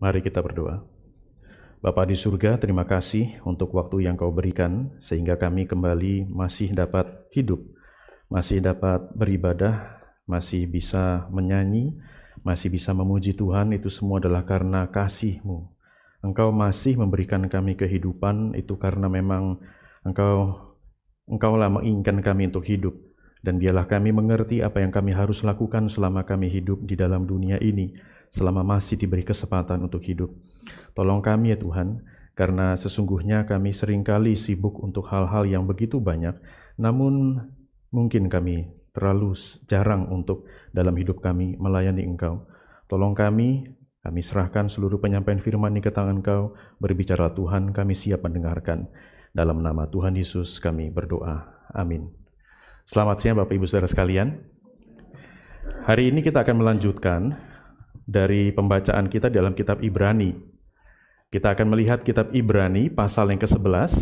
Mari kita berdoa. Bapa di surga, terima kasih untuk waktu yang kau berikan, sehingga kami kembali masih dapat hidup, masih dapat beribadah, masih bisa menyanyi, masih bisa memuji Tuhan, itu semua adalah karena kasih-Mu. Engkau masih memberikan kami kehidupan, itu karena memang Engkau Engkaulah menginginkan kami untuk hidup, dan biarlah kami mengerti apa yang kami harus lakukan selama kami hidup di dalam dunia ini selama masih diberi kesempatan untuk hidup. Tolong kami ya Tuhan, karena sesungguhnya kami seringkali sibuk untuk hal-hal yang begitu banyak, namun mungkin kami terlalu jarang untuk dalam hidup kami melayani Engkau. Tolong kami, kami serahkan seluruh penyampaian firman ini ke tangan Engkau, berbicara Tuhan, kami siap mendengarkan. Dalam nama Tuhan Yesus kami berdoa. Amin. Selamat siang Bapak Ibu Saudara sekalian. Hari ini kita akan melanjutkan dari pembacaan kita dalam kitab Ibrani. Kita akan melihat kitab Ibrani pasal yang ke-11.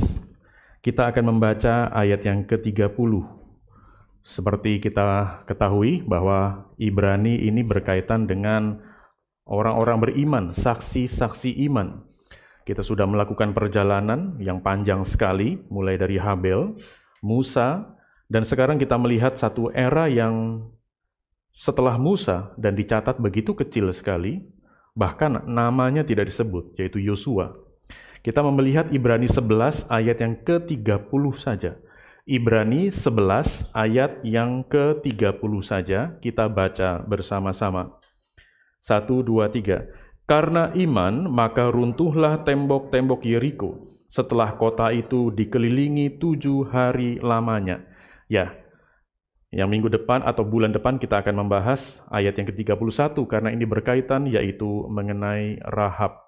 Kita akan membaca ayat yang ke-30. Seperti kita ketahui bahwa Ibrani ini berkaitan dengan orang-orang beriman, saksi-saksi iman. Kita sudah melakukan perjalanan yang panjang sekali, mulai dari Habel, Musa, dan sekarang kita melihat satu era yang setelah Musa dan dicatat begitu kecil sekali, bahkan namanya tidak disebut, yaitu Yosua. Kita melihat Ibrani 11 ayat yang ke-30 saja. Ibrani 11 ayat yang ke-30 saja, kita baca bersama-sama. 1, 2, 3. Karena iman, maka runtuhlah tembok-tembok Yeriko, setelah kota itu dikelilingi tujuh hari lamanya. Ya, yang minggu depan atau bulan depan kita akan membahas ayat yang ke-31 karena ini berkaitan yaitu mengenai Rahab.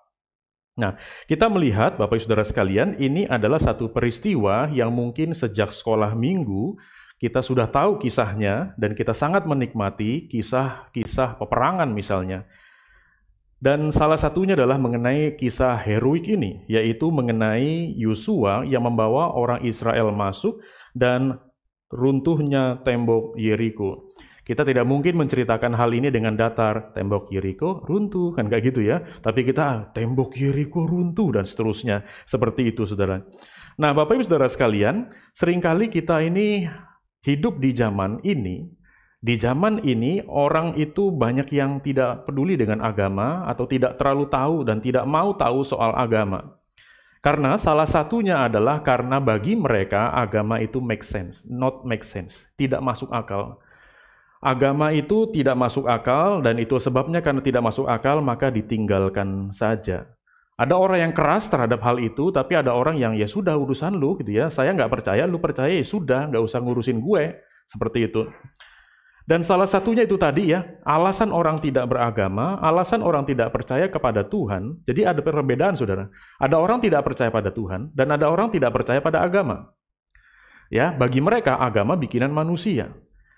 Nah, kita melihat Bapak Ibu Saudara sekalian, ini adalah satu peristiwa yang mungkin sejak sekolah minggu kita sudah tahu kisahnya dan kita sangat menikmati kisah-kisah peperangan misalnya. Dan salah satunya adalah mengenai kisah heroik ini, yaitu mengenai Yosua yang membawa orang Israel masuk dan runtuhnya tembok Yeriko. Kita tidak mungkin menceritakan hal ini dengan datar tembok Yeriko runtuh kan kayak gitu ya. Tapi kita ah, tembok Yeriko runtuh dan seterusnya seperti itu saudara. Nah Bapak Ibu saudara sekalian, seringkali kita ini hidup di zaman ini di zaman ini, orang itu banyak yang tidak peduli dengan agama atau tidak terlalu tahu dan tidak mau tahu soal agama. Karena salah satunya adalah karena bagi mereka agama itu make sense, not make sense, tidak masuk akal. Agama itu tidak masuk akal dan itu sebabnya karena tidak masuk akal maka ditinggalkan saja. Ada orang yang keras terhadap hal itu, tapi ada orang yang ya sudah urusan lu gitu ya. Saya nggak percaya, lu percaya ya sudah, nggak usah ngurusin gue seperti itu. Dan salah satunya itu tadi ya, alasan orang tidak beragama, alasan orang tidak percaya kepada Tuhan. Jadi ada perbedaan saudara. Ada orang tidak percaya pada Tuhan, dan ada orang tidak percaya pada agama. Ya, bagi mereka agama bikinan manusia.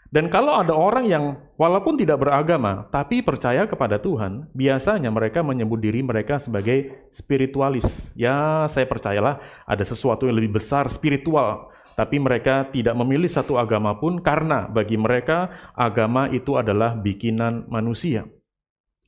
Dan kalau ada orang yang walaupun tidak beragama, tapi percaya kepada Tuhan, biasanya mereka menyebut diri mereka sebagai spiritualis. Ya, saya percayalah ada sesuatu yang lebih besar spiritual tapi mereka tidak memilih satu agama pun karena bagi mereka agama itu adalah bikinan manusia.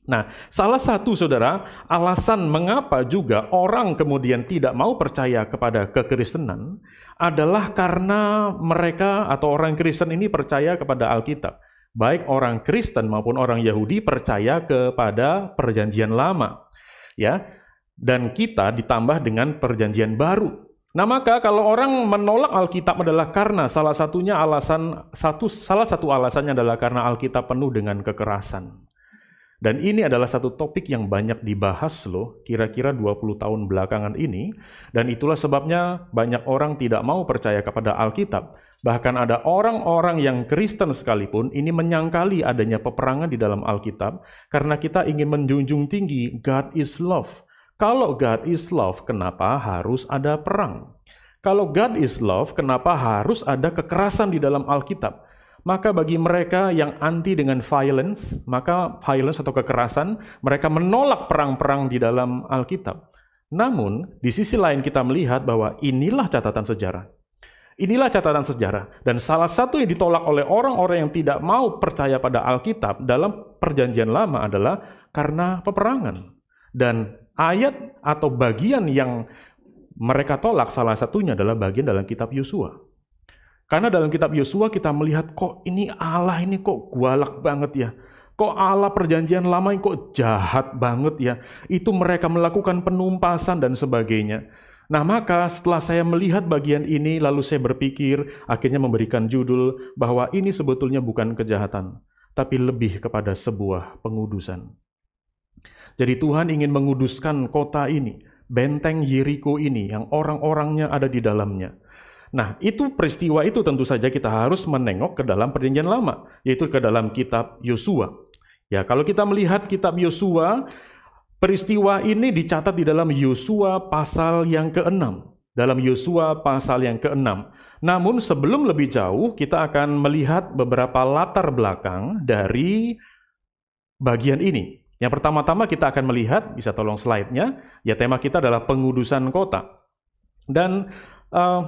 Nah, salah satu saudara, alasan mengapa juga orang kemudian tidak mau percaya kepada kekristenan adalah karena mereka atau orang Kristen ini percaya kepada Alkitab. Baik orang Kristen maupun orang Yahudi percaya kepada Perjanjian Lama. Ya, dan kita ditambah dengan Perjanjian Baru. Nah maka kalau orang menolak Alkitab adalah karena salah satunya alasan satu salah satu alasannya adalah karena Alkitab penuh dengan kekerasan. Dan ini adalah satu topik yang banyak dibahas loh kira-kira 20 tahun belakangan ini dan itulah sebabnya banyak orang tidak mau percaya kepada Alkitab. Bahkan ada orang-orang yang Kristen sekalipun ini menyangkali adanya peperangan di dalam Alkitab karena kita ingin menjunjung tinggi God is love kalau God is love, kenapa harus ada perang? Kalau God is love, kenapa harus ada kekerasan di dalam Alkitab? Maka bagi mereka yang anti dengan violence, maka violence atau kekerasan, mereka menolak perang-perang di dalam Alkitab. Namun, di sisi lain kita melihat bahwa inilah catatan sejarah. Inilah catatan sejarah. Dan salah satu yang ditolak oleh orang-orang yang tidak mau percaya pada Alkitab dalam perjanjian lama adalah karena peperangan. Dan Ayat atau bagian yang mereka tolak salah satunya adalah bagian dalam kitab Yosua. Karena dalam kitab Yosua kita melihat kok ini Allah ini kok gualak banget ya. Kok Allah perjanjian lama ini kok jahat banget ya. Itu mereka melakukan penumpasan dan sebagainya. Nah maka setelah saya melihat bagian ini lalu saya berpikir akhirnya memberikan judul bahwa ini sebetulnya bukan kejahatan. Tapi lebih kepada sebuah pengudusan. Jadi Tuhan ingin menguduskan kota ini, benteng Yeriko ini yang orang-orangnya ada di dalamnya. Nah, itu peristiwa itu tentu saja kita harus menengok ke dalam perjanjian lama, yaitu ke dalam kitab Yosua. Ya, kalau kita melihat kitab Yosua, peristiwa ini dicatat di dalam Yosua pasal yang ke-6. Dalam Yosua pasal yang ke-6. Namun sebelum lebih jauh, kita akan melihat beberapa latar belakang dari bagian ini. Yang pertama-tama kita akan melihat, bisa tolong slide-nya, ya tema kita adalah pengudusan kota. Dan uh,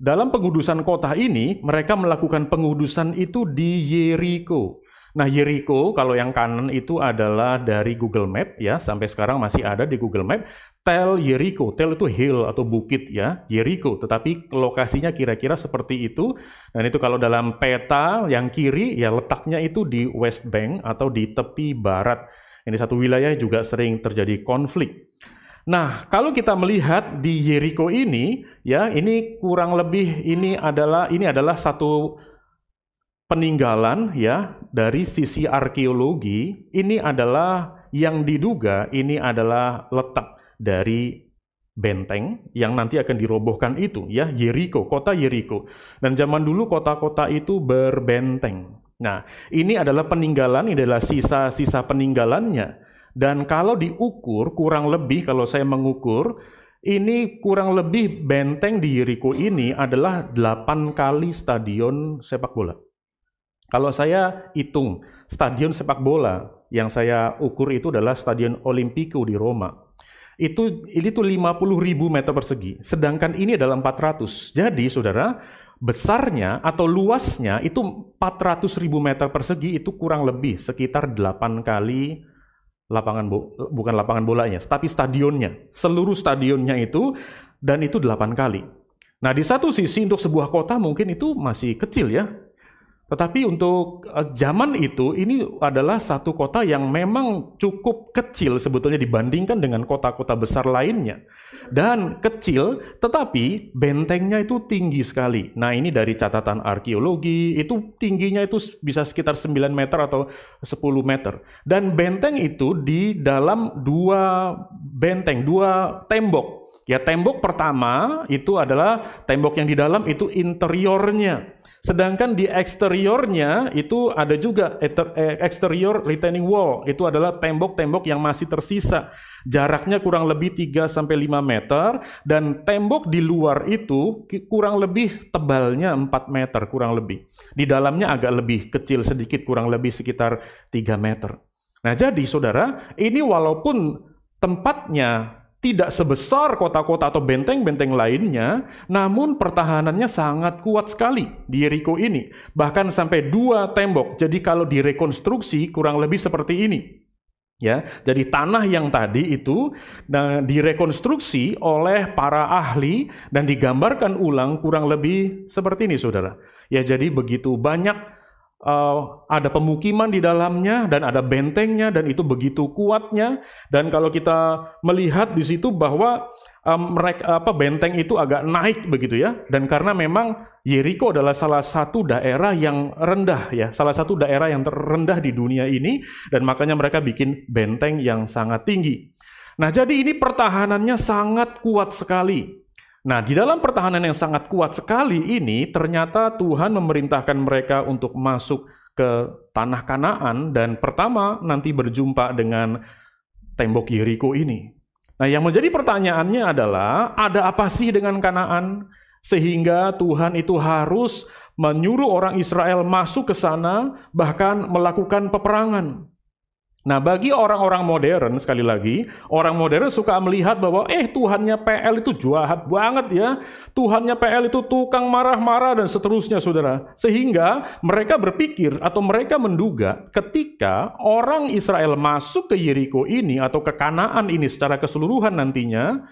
dalam pengudusan kota ini, mereka melakukan pengudusan itu di Yeriko. Nah, Yeriko kalau yang kanan itu adalah dari Google Map ya, sampai sekarang masih ada di Google Map. Tel Yeriko, Tel itu hill atau bukit ya, Yeriko. Tetapi lokasinya kira-kira seperti itu. Dan itu kalau dalam peta yang kiri ya letaknya itu di West Bank atau di tepi barat ini satu wilayah juga sering terjadi konflik. Nah, kalau kita melihat di Jericho ini, ya ini kurang lebih ini adalah ini adalah satu peninggalan ya dari sisi arkeologi. Ini adalah yang diduga ini adalah letak dari benteng yang nanti akan dirobohkan itu ya Jericho kota Jericho. Dan zaman dulu kota-kota itu berbenteng. Nah, ini adalah peninggalan, ini adalah sisa-sisa peninggalannya. Dan kalau diukur, kurang lebih kalau saya mengukur, ini kurang lebih benteng di Yeriko ini adalah 8 kali stadion sepak bola. Kalau saya hitung, stadion sepak bola yang saya ukur itu adalah Stadion Olimpico di Roma. Itu ini itu 50 ribu meter persegi, sedangkan ini adalah 400. Jadi, saudara, besarnya atau luasnya itu 400 ribu meter persegi itu kurang lebih sekitar 8 kali lapangan bukan lapangan bolanya, tapi stadionnya. Seluruh stadionnya itu dan itu 8 kali. Nah, di satu sisi untuk sebuah kota mungkin itu masih kecil ya. Tetapi untuk eh, zaman itu, ini adalah satu kota yang memang cukup kecil sebetulnya dibandingkan dengan kota-kota besar lainnya. Dan kecil, tetapi bentengnya itu tinggi sekali. Nah ini dari catatan arkeologi, itu tingginya itu bisa sekitar 9 meter atau 10 meter. Dan benteng itu di dalam dua benteng, dua tembok Ya tembok pertama itu adalah tembok yang di dalam itu interiornya. Sedangkan di eksteriornya itu ada juga eh, exterior retaining wall. Itu adalah tembok-tembok yang masih tersisa. Jaraknya kurang lebih 3 sampai 5 meter dan tembok di luar itu kurang lebih tebalnya 4 meter kurang lebih. Di dalamnya agak lebih kecil sedikit kurang lebih sekitar 3 meter. Nah, jadi saudara, ini walaupun tempatnya tidak sebesar kota-kota atau benteng-benteng lainnya, namun pertahanannya sangat kuat sekali di Jericho ini. Bahkan sampai dua tembok. Jadi kalau direkonstruksi kurang lebih seperti ini. Ya, jadi tanah yang tadi itu nah, direkonstruksi oleh para ahli dan digambarkan ulang kurang lebih seperti ini, saudara. Ya, jadi begitu banyak uh, ada pemukiman di dalamnya dan ada bentengnya dan itu begitu kuatnya dan kalau kita melihat di situ bahwa um, eh, mereka apa benteng itu agak naik begitu ya dan karena memang Yeriko adalah salah satu daerah yang rendah ya salah satu daerah yang terendah di dunia ini dan makanya mereka bikin benteng yang sangat tinggi. Nah, jadi ini pertahanannya sangat kuat sekali. Nah, di dalam pertahanan yang sangat kuat sekali ini, ternyata Tuhan memerintahkan mereka untuk masuk ke tanah Kanaan dan pertama nanti berjumpa dengan tembok Yeriko ini. Nah, yang menjadi pertanyaannya adalah ada apa sih dengan Kanaan sehingga Tuhan itu harus menyuruh orang Israel masuk ke sana bahkan melakukan peperangan. Nah, bagi orang-orang modern, sekali lagi, orang modern suka melihat bahwa, eh, Tuhannya PL itu jahat banget ya. Tuhannya PL itu tukang marah-marah dan seterusnya, saudara. Sehingga mereka berpikir atau mereka menduga ketika orang Israel masuk ke Yeriko ini atau ke Kanaan ini secara keseluruhan nantinya,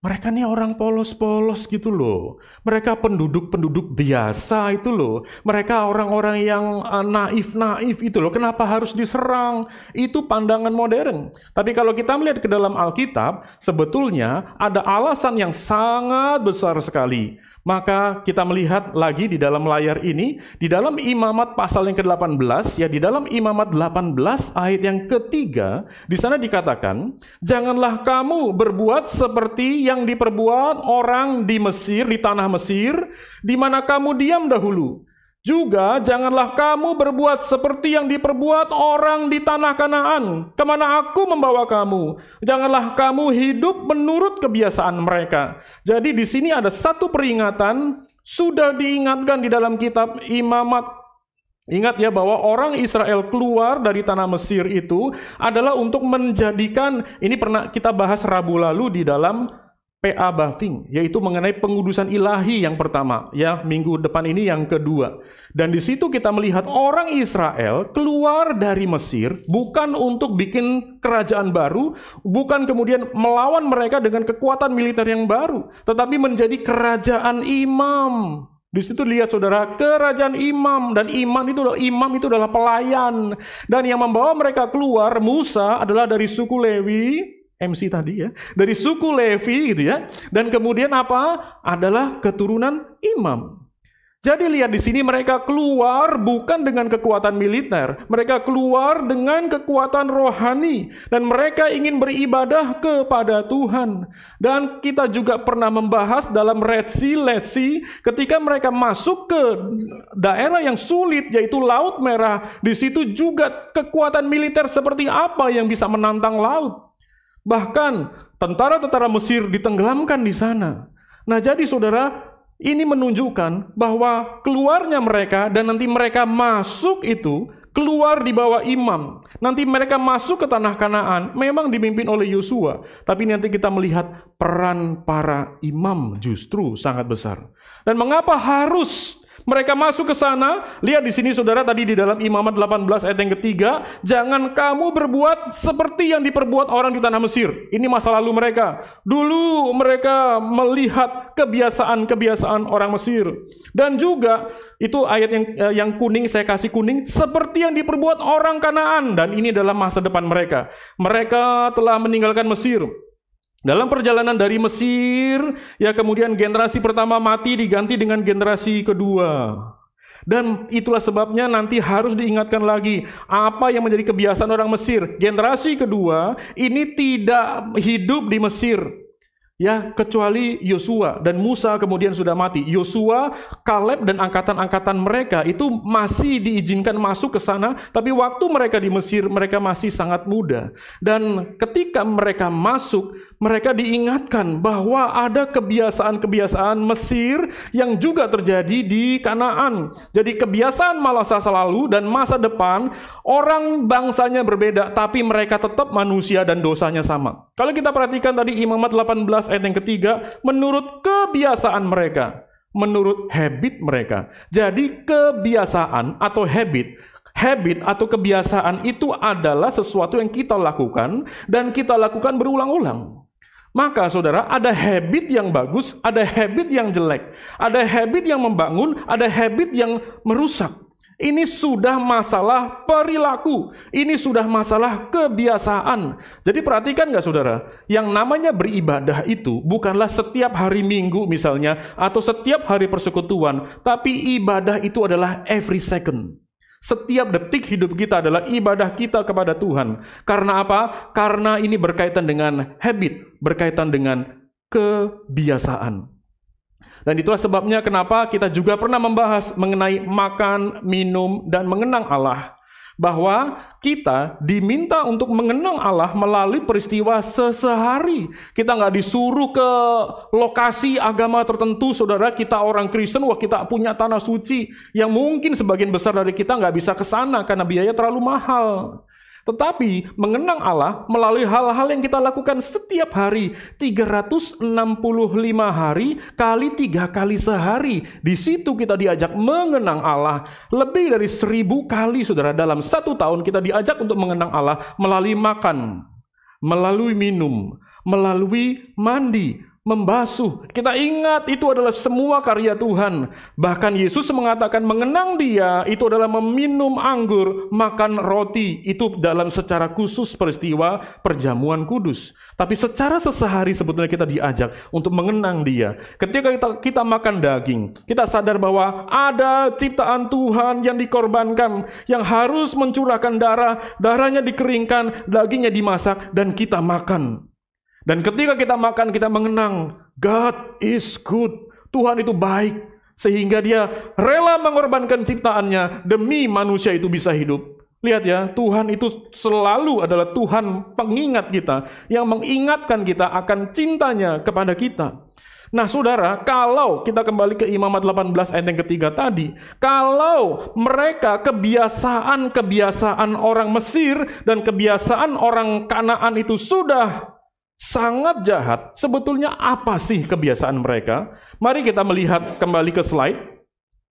mereka nih orang polos-polos gitu loh. Mereka penduduk-penduduk biasa itu loh. Mereka orang-orang yang eh, naif-naif itu loh. Kenapa harus diserang? Itu pandangan modern. Tapi kalau kita melihat ke dalam Alkitab, sebetulnya ada alasan yang sangat besar sekali maka kita melihat lagi di dalam layar ini, di dalam imamat pasal yang ke-18, ya di dalam imamat 18 ayat yang ketiga, di sana dikatakan, Janganlah kamu berbuat seperti yang diperbuat orang di Mesir, di tanah Mesir, di mana kamu diam dahulu, juga janganlah kamu berbuat seperti yang diperbuat orang di tanah Kanaan, kemana aku membawa kamu. Janganlah kamu hidup menurut kebiasaan mereka. Jadi di sini ada satu peringatan, sudah diingatkan di dalam kitab imamat. Ingat ya bahwa orang Israel keluar dari tanah Mesir itu adalah untuk menjadikan, ini pernah kita bahas Rabu lalu di dalam PA Bathing, yaitu mengenai pengudusan ilahi yang pertama, ya minggu depan ini yang kedua. Dan di situ kita melihat orang Israel keluar dari Mesir bukan untuk bikin kerajaan baru, bukan kemudian melawan mereka dengan kekuatan militer yang baru, tetapi menjadi kerajaan imam. Di situ lihat saudara kerajaan imam dan imam itu adalah imam itu adalah pelayan dan yang membawa mereka keluar Musa adalah dari suku Lewi MC tadi ya, dari suku Levi gitu ya, dan kemudian apa? Adalah keturunan imam. Jadi lihat di sini mereka keluar bukan dengan kekuatan militer, mereka keluar dengan kekuatan rohani dan mereka ingin beribadah kepada Tuhan. Dan kita juga pernah membahas dalam Red Sea, Red Sea ketika mereka masuk ke daerah yang sulit yaitu Laut Merah, di situ juga kekuatan militer seperti apa yang bisa menantang laut? Bahkan tentara-tentara Mesir ditenggelamkan di sana. Nah, jadi saudara, ini menunjukkan bahwa keluarnya mereka dan nanti mereka masuk itu keluar di bawah imam. Nanti mereka masuk ke tanah Kanaan memang dimimpin oleh Yosua, tapi nanti kita melihat peran para imam justru sangat besar. Dan mengapa harus mereka masuk ke sana, lihat di sini saudara tadi di dalam imamat 18 ayat yang ketiga, jangan kamu berbuat seperti yang diperbuat orang di tanah Mesir. Ini masa lalu mereka. Dulu mereka melihat kebiasaan-kebiasaan orang Mesir. Dan juga itu ayat yang eh, yang kuning saya kasih kuning seperti yang diperbuat orang Kanaan dan ini adalah masa depan mereka. Mereka telah meninggalkan Mesir dalam perjalanan dari Mesir, ya kemudian generasi pertama mati diganti dengan generasi kedua. Dan itulah sebabnya nanti harus diingatkan lagi apa yang menjadi kebiasaan orang Mesir. Generasi kedua ini tidak hidup di Mesir. Ya, kecuali Yosua dan Musa kemudian sudah mati. Yosua, Kaleb dan angkatan-angkatan mereka itu masih diizinkan masuk ke sana, tapi waktu mereka di Mesir mereka masih sangat muda. Dan ketika mereka masuk, mereka diingatkan bahwa ada kebiasaan-kebiasaan Mesir yang juga terjadi di Kanaan. Jadi kebiasaan masa selalu dan masa depan orang bangsanya berbeda tapi mereka tetap manusia dan dosanya sama. Kalau kita perhatikan tadi Imamat 18 ayat yang ketiga, menurut kebiasaan mereka, menurut habit mereka. Jadi kebiasaan atau habit Habit atau kebiasaan itu adalah sesuatu yang kita lakukan dan kita lakukan berulang-ulang. Maka saudara, ada habit yang bagus, ada habit yang jelek, ada habit yang membangun, ada habit yang merusak. Ini sudah masalah perilaku, ini sudah masalah kebiasaan. Jadi perhatikan nggak saudara, yang namanya beribadah itu bukanlah setiap hari minggu misalnya, atau setiap hari persekutuan, tapi ibadah itu adalah every second. Setiap detik hidup kita adalah ibadah kita kepada Tuhan. Karena apa? Karena ini berkaitan dengan habit, berkaitan dengan kebiasaan. Dan itulah sebabnya kenapa kita juga pernah membahas mengenai makan, minum, dan mengenang Allah bahwa kita diminta untuk mengenang Allah melalui peristiwa sesehari. Kita nggak disuruh ke lokasi agama tertentu, saudara kita orang Kristen, wah kita punya tanah suci yang mungkin sebagian besar dari kita nggak bisa ke sana karena biaya terlalu mahal. Tetapi mengenang Allah melalui hal-hal yang kita lakukan setiap hari 365 hari kali tiga kali sehari. Di situ kita diajak mengenang Allah lebih dari seribu kali saudara dalam satu tahun kita diajak untuk mengenang Allah melalui makan, melalui minum, melalui mandi, membasuh. Kita ingat itu adalah semua karya Tuhan. Bahkan Yesus mengatakan mengenang dia itu adalah meminum anggur, makan roti. Itu dalam secara khusus peristiwa perjamuan kudus. Tapi secara sesehari sebetulnya kita diajak untuk mengenang dia. Ketika kita, kita makan daging, kita sadar bahwa ada ciptaan Tuhan yang dikorbankan, yang harus mencurahkan darah, darahnya dikeringkan, dagingnya dimasak, dan kita makan. Dan ketika kita makan, kita mengenang God is good. Tuhan itu baik. Sehingga dia rela mengorbankan ciptaannya demi manusia itu bisa hidup. Lihat ya, Tuhan itu selalu adalah Tuhan pengingat kita yang mengingatkan kita akan cintanya kepada kita. Nah saudara, kalau kita kembali ke imamat 18 ayat yang ketiga tadi, kalau mereka kebiasaan-kebiasaan orang Mesir dan kebiasaan orang Kanaan itu sudah sangat jahat. Sebetulnya apa sih kebiasaan mereka? Mari kita melihat kembali ke slide.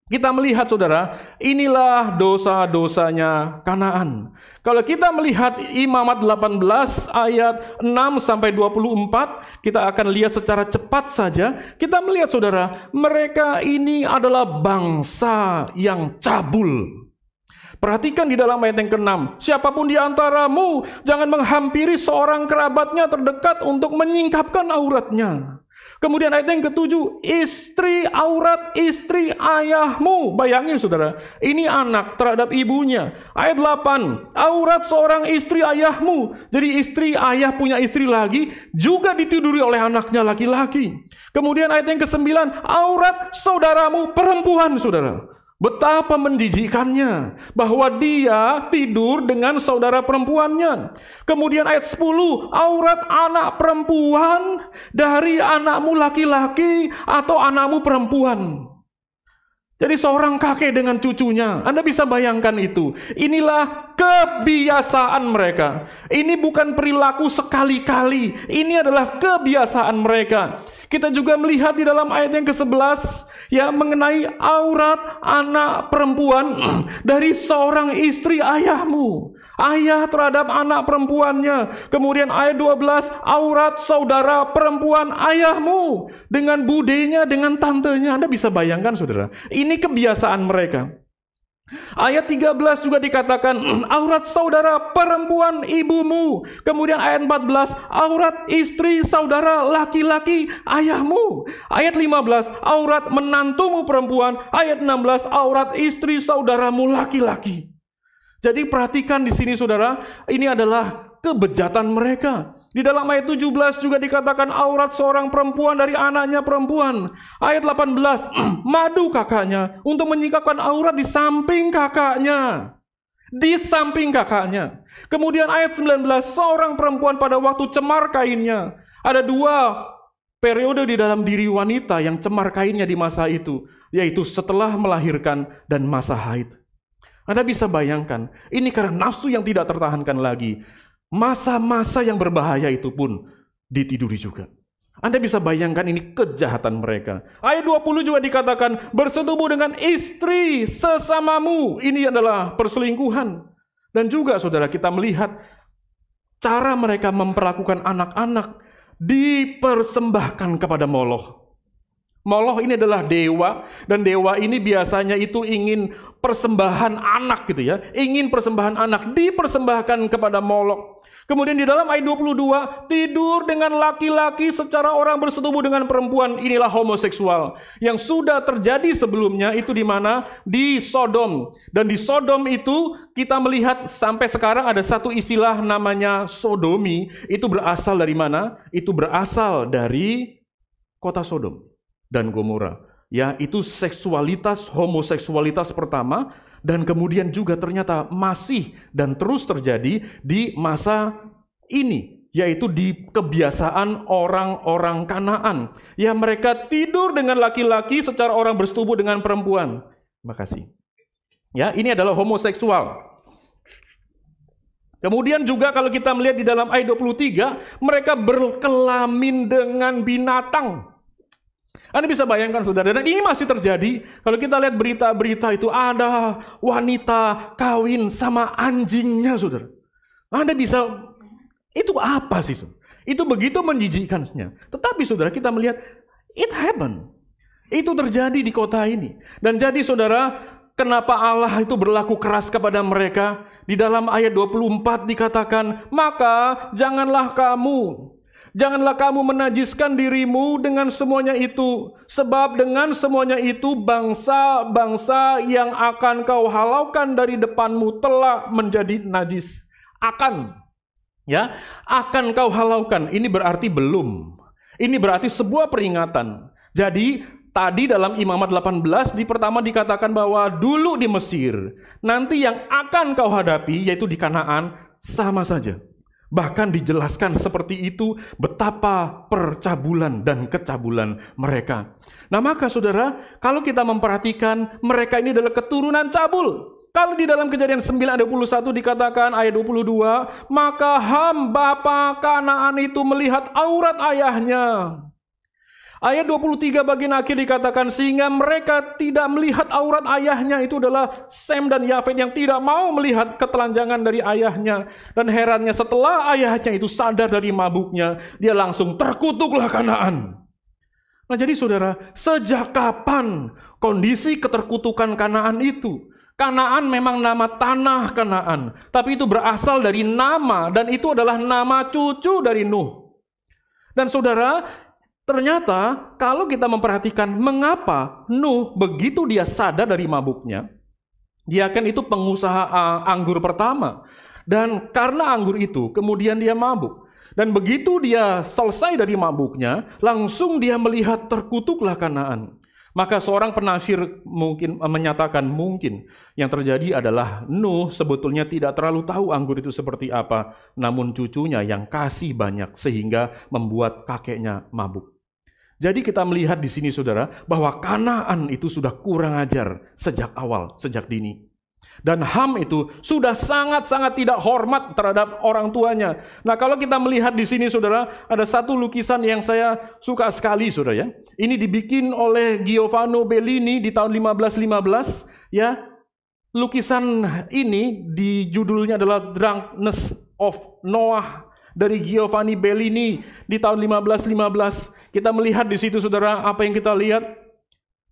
Kita melihat saudara, inilah dosa-dosanya Kanaan. Kalau kita melihat Imamat 18 ayat 6 sampai 24, kita akan lihat secara cepat saja. Kita melihat saudara, mereka ini adalah bangsa yang cabul. Perhatikan di dalam ayat yang ke-6, siapapun di antaramu jangan menghampiri seorang kerabatnya terdekat untuk menyingkapkan auratnya. Kemudian ayat yang ketujuh, istri aurat istri ayahmu. Bayangin saudara, ini anak terhadap ibunya. Ayat 8, aurat seorang istri ayahmu. Jadi istri ayah punya istri lagi, juga dituduri oleh anaknya laki-laki. Kemudian ayat yang kesembilan, aurat saudaramu perempuan saudara. Betapa menjijikannya bahwa dia tidur dengan saudara perempuannya. Kemudian ayat 10, aurat anak perempuan dari anakmu laki-laki atau anakmu perempuan. Jadi seorang kakek dengan cucunya, Anda bisa bayangkan itu. Inilah kebiasaan mereka. Ini bukan perilaku sekali-kali. Ini adalah kebiasaan mereka. Kita juga melihat di dalam ayat yang ke-11 ya mengenai aurat anak perempuan dari seorang istri ayahmu ayah terhadap anak perempuannya. Kemudian ayat 12, aurat saudara perempuan ayahmu dengan budenya, dengan tantenya. Anda bisa bayangkan saudara, ini kebiasaan mereka. Ayat 13 juga dikatakan aurat saudara perempuan ibumu. Kemudian ayat 14 aurat istri saudara laki-laki ayahmu. Ayat 15 aurat menantumu perempuan. Ayat 16 aurat istri saudaramu laki-laki. Jadi perhatikan di sini saudara, ini adalah kebejatan mereka. Di dalam ayat 17 juga dikatakan aurat seorang perempuan dari anaknya perempuan. Ayat 18, madu kakaknya untuk menyikapkan aurat di samping kakaknya. Di samping kakaknya. Kemudian ayat 19, seorang perempuan pada waktu cemar kainnya. Ada dua periode di dalam diri wanita yang cemar kainnya di masa itu. Yaitu setelah melahirkan dan masa haid. Anda bisa bayangkan, ini karena nafsu yang tidak tertahankan lagi. Masa-masa yang berbahaya itu pun ditiduri juga. Anda bisa bayangkan ini kejahatan mereka. Ayat 20 juga dikatakan, bersetubuh dengan istri sesamamu. Ini adalah perselingkuhan. Dan juga saudara kita melihat cara mereka memperlakukan anak-anak dipersembahkan kepada Moloh. Moloh ini adalah dewa dan dewa ini biasanya itu ingin persembahan anak gitu ya. Ingin persembahan anak dipersembahkan kepada Moloch. Kemudian di dalam ayat 22, tidur dengan laki-laki secara orang bersetubuh dengan perempuan. Inilah homoseksual. Yang sudah terjadi sebelumnya itu di mana? Di Sodom. Dan di Sodom itu kita melihat sampai sekarang ada satu istilah namanya sodomi. Itu berasal dari mana? Itu berasal dari kota Sodom dan Gomora. Ya, itu seksualitas homoseksualitas pertama dan kemudian juga ternyata masih dan terus terjadi di masa ini yaitu di kebiasaan orang-orang Kanaan. Ya, mereka tidur dengan laki-laki secara orang bersetubuh dengan perempuan. Makasih. Ya, ini adalah homoseksual. Kemudian juga kalau kita melihat di dalam ayat 23, mereka berkelamin dengan binatang. Anda bisa bayangkan saudara, dan ini masih terjadi. Kalau kita lihat berita-berita itu ada wanita kawin sama anjingnya saudara. Anda bisa, itu apa sih saudara? Itu begitu menjijikannya. Tetapi saudara kita melihat, it happen. Itu terjadi di kota ini. Dan jadi saudara, kenapa Allah itu berlaku keras kepada mereka? Di dalam ayat 24 dikatakan, maka janganlah kamu Janganlah kamu menajiskan dirimu dengan semuanya itu, sebab dengan semuanya itu bangsa-bangsa yang akan kau halaukan dari depanmu telah menjadi najis. Akan, ya, akan kau halaukan. Ini berarti belum. Ini berarti sebuah peringatan. Jadi tadi dalam Imamat 18 di pertama dikatakan bahwa dulu di Mesir, nanti yang akan kau hadapi yaitu di Kanaan sama saja. Bahkan dijelaskan seperti itu betapa percabulan dan kecabulan mereka. Nah maka saudara, kalau kita memperhatikan mereka ini adalah keturunan cabul. Kalau di dalam kejadian 9 21 dikatakan ayat 22, maka hamba Bapa Kanaan itu melihat aurat ayahnya. Ayat 23 bagian akhir dikatakan sehingga mereka tidak melihat aurat ayahnya itu adalah Sem dan Yafet yang tidak mau melihat ketelanjangan dari ayahnya dan herannya setelah ayahnya itu sadar dari mabuknya dia langsung terkutuklah Kanaan. Nah jadi saudara, sejak kapan kondisi keterkutukan Kanaan itu? Kanaan memang nama tanah Kanaan, tapi itu berasal dari nama dan itu adalah nama cucu dari Nuh. Dan saudara, Ternyata kalau kita memperhatikan mengapa Nuh begitu dia sadar dari mabuknya, dia kan itu pengusaha eh, anggur pertama. Dan karena anggur itu kemudian dia mabuk. Dan begitu dia selesai dari mabuknya, langsung dia melihat terkutuklah Kanaan. Maka seorang penafsir mungkin eh, menyatakan mungkin yang terjadi adalah Nuh sebetulnya tidak terlalu tahu anggur itu seperti apa, namun cucunya yang kasih banyak sehingga membuat kakeknya mabuk. Jadi kita melihat di sini saudara, bahwa Kanaan itu sudah kurang ajar sejak awal, sejak dini. Dan Ham itu sudah sangat-sangat tidak hormat terhadap orang tuanya. Nah kalau kita melihat di sini saudara, ada satu lukisan yang saya suka sekali saudara ya. Ini dibikin oleh Giovanni Bellini di tahun 1515 ya. Lukisan ini di judulnya adalah Drunkness of Noah dari Giovanni Bellini di tahun 1515. Kita melihat di situ saudara, apa yang kita lihat?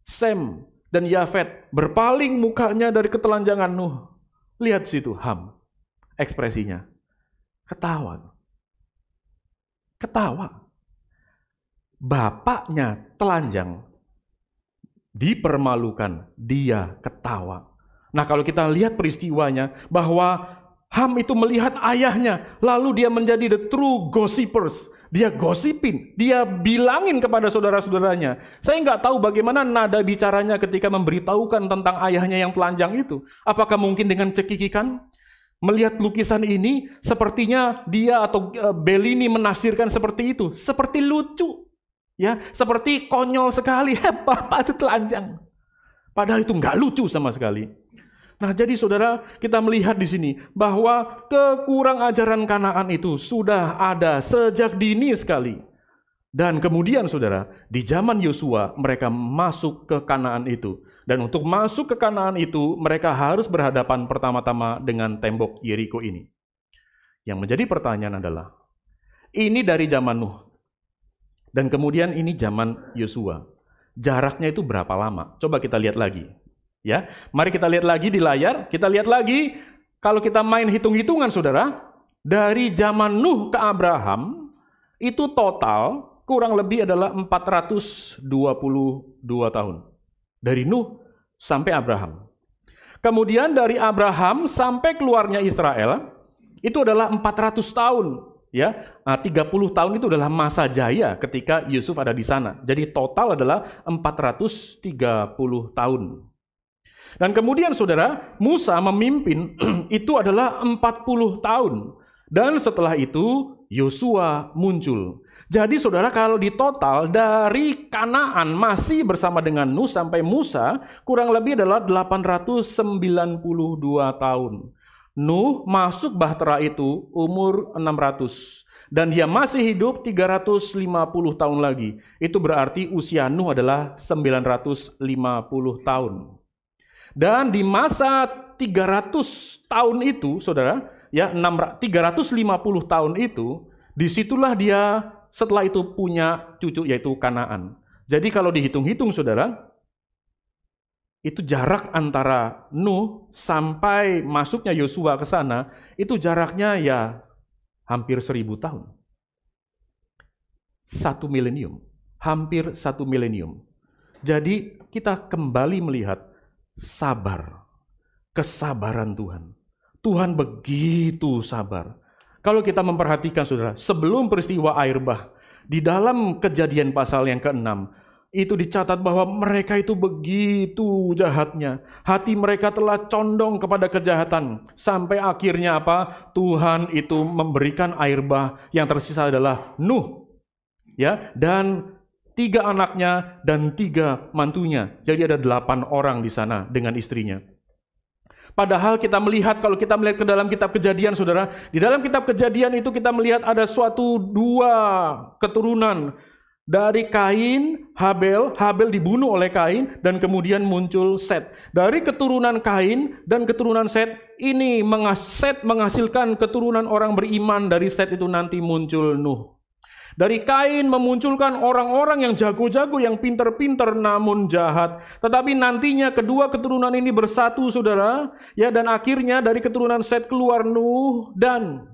Sem dan Yafet berpaling mukanya dari ketelanjangan Nuh. Lihat situ, Ham. Ekspresinya. Ketawa. Ketawa. Bapaknya telanjang. Dipermalukan. Dia ketawa. Nah kalau kita lihat peristiwanya, bahwa Ham itu melihat ayahnya, lalu dia menjadi the true gossipers. Dia gosipin, dia bilangin kepada saudara-saudaranya. Saya nggak tahu bagaimana nada bicaranya ketika memberitahukan tentang ayahnya yang telanjang itu. Apakah mungkin dengan cekikikan? Melihat lukisan ini, sepertinya dia atau e, Bellini menafsirkan seperti itu. Seperti lucu. ya Seperti konyol sekali. Bapak itu telanjang. Padahal itu nggak lucu sama sekali. Nah, jadi saudara, kita melihat di sini bahwa kekurang ajaran Kanaan itu sudah ada sejak dini sekali. Dan kemudian saudara, di zaman Yosua mereka masuk ke Kanaan itu. Dan untuk masuk ke Kanaan itu, mereka harus berhadapan pertama-tama dengan tembok Yeriko ini. Yang menjadi pertanyaan adalah, ini dari zaman Nuh. Dan kemudian ini zaman Yosua. Jaraknya itu berapa lama? Coba kita lihat lagi. Ya, mari kita lihat lagi di layar. Kita lihat lagi kalau kita main hitung-hitungan Saudara, dari zaman Nuh ke Abraham itu total kurang lebih adalah 422 tahun. Dari Nuh sampai Abraham. Kemudian dari Abraham sampai keluarnya Israel itu adalah 400 tahun ya. Nah, 30 tahun itu adalah masa jaya ketika Yusuf ada di sana. Jadi total adalah 430 tahun dan kemudian saudara, Musa memimpin itu adalah 40 tahun. Dan setelah itu Yosua muncul. Jadi saudara kalau di total dari Kanaan masih bersama dengan Nuh sampai Musa kurang lebih adalah 892 tahun. Nuh masuk bahtera itu umur 600 dan dia masih hidup 350 tahun lagi. Itu berarti usia Nuh adalah 950 tahun. Dan di masa 300 tahun itu, Saudara, ya 350 tahun itu, disitulah dia setelah itu punya cucu yaitu Kanaan. Jadi kalau dihitung-hitung Saudara, itu jarak antara Nuh sampai masuknya Yosua ke sana, itu jaraknya ya hampir seribu tahun. Satu milenium. Hampir satu milenium. Jadi kita kembali melihat sabar. Kesabaran Tuhan. Tuhan begitu sabar. Kalau kita memperhatikan saudara, sebelum peristiwa air bah, di dalam kejadian pasal yang ke-6, itu dicatat bahwa mereka itu begitu jahatnya. Hati mereka telah condong kepada kejahatan. Sampai akhirnya apa? Tuhan itu memberikan air bah yang tersisa adalah Nuh. ya Dan tiga anaknya, dan tiga mantunya. Jadi ada delapan orang di sana dengan istrinya. Padahal kita melihat, kalau kita melihat ke dalam kitab kejadian, saudara, di dalam kitab kejadian itu kita melihat ada suatu dua keturunan dari Kain, Habel, Habel dibunuh oleh Kain, dan kemudian muncul Set. Dari keturunan Kain dan keturunan Set, ini menghasilkan keturunan orang beriman dari Set itu nanti muncul Nuh. Dari Kain memunculkan orang-orang yang jago-jago, yang pinter-pinter namun jahat. Tetapi nantinya kedua keturunan ini bersatu, saudara. Ya, dan akhirnya dari keturunan Set keluar Nuh dan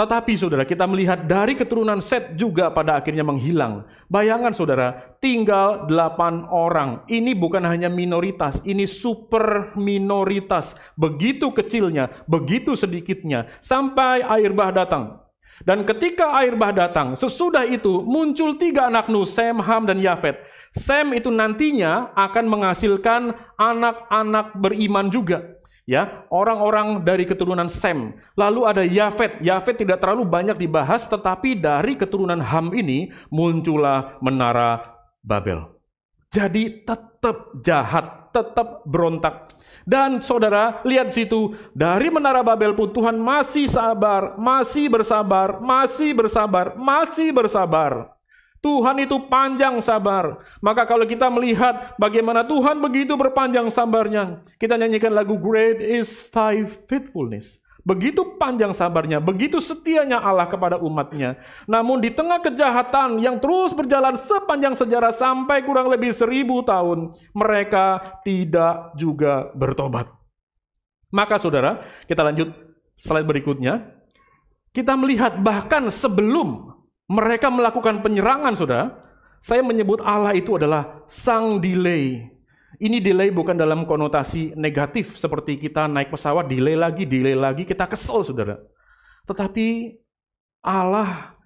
tetapi saudara, kita melihat dari keturunan Set juga pada akhirnya menghilang. Bayangan saudara, tinggal delapan orang. Ini bukan hanya minoritas, ini super minoritas. Begitu kecilnya, begitu sedikitnya. Sampai air bah datang. Dan ketika air bah datang, sesudah itu muncul tiga anak Nuh, Sem, Ham, dan Yafet. Sem itu nantinya akan menghasilkan anak-anak beriman juga. Ya, orang-orang dari keturunan Sem. Lalu ada Yafet. Yafet tidak terlalu banyak dibahas, tetapi dari keturunan Ham ini muncullah menara Babel. Jadi tetap jahat, tetap berontak, dan saudara, lihat situ, dari menara Babel pun Tuhan masih sabar, masih bersabar, masih bersabar, masih bersabar. Tuhan itu panjang sabar. Maka kalau kita melihat bagaimana Tuhan begitu berpanjang sabarnya, kita nyanyikan lagu Great is Thy Faithfulness. Begitu panjang sabarnya, begitu setianya Allah kepada umatnya. Namun di tengah kejahatan yang terus berjalan sepanjang sejarah sampai kurang lebih seribu tahun, mereka tidak juga bertobat. Maka saudara, kita lanjut slide berikutnya. Kita melihat bahkan sebelum mereka melakukan penyerangan, saudara, saya menyebut Allah itu adalah sang delay. Ini delay bukan dalam konotasi negatif seperti kita naik pesawat, delay lagi, delay lagi, kita kesel saudara. Tetapi Allah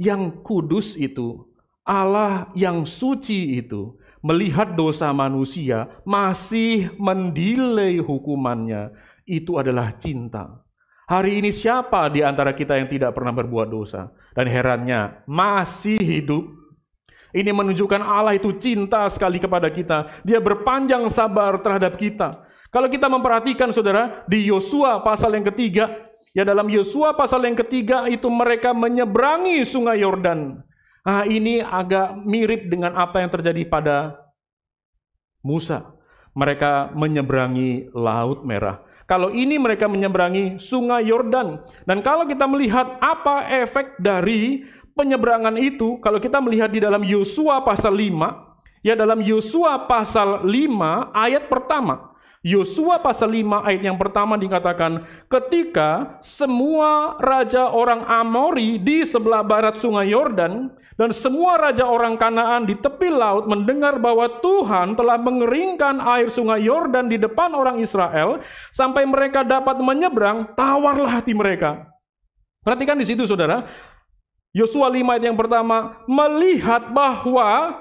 yang kudus itu, Allah yang suci itu, melihat dosa manusia masih mendelay hukumannya. Itu adalah cinta. Hari ini siapa di antara kita yang tidak pernah berbuat dosa? Dan herannya, masih hidup ini menunjukkan Allah itu cinta sekali kepada kita. Dia berpanjang sabar terhadap kita. Kalau kita memperhatikan saudara, di Yosua pasal yang ketiga, ya dalam Yosua pasal yang ketiga itu mereka menyeberangi sungai Yordan. Ah, ini agak mirip dengan apa yang terjadi pada Musa. Mereka menyeberangi Laut Merah. Kalau ini mereka menyeberangi Sungai Yordan, dan kalau kita melihat apa efek dari penyeberangan itu kalau kita melihat di dalam Yosua pasal 5, ya dalam Yosua pasal 5 ayat pertama. Yosua pasal 5 ayat yang pertama dikatakan, ketika semua raja orang Amori di sebelah barat sungai Yordan dan semua raja orang Kanaan di tepi laut mendengar bahwa Tuhan telah mengeringkan air sungai Yordan di depan orang Israel sampai mereka dapat menyeberang, tawarlah hati mereka. Perhatikan di situ saudara, Yosua 5 ayat yang pertama melihat bahwa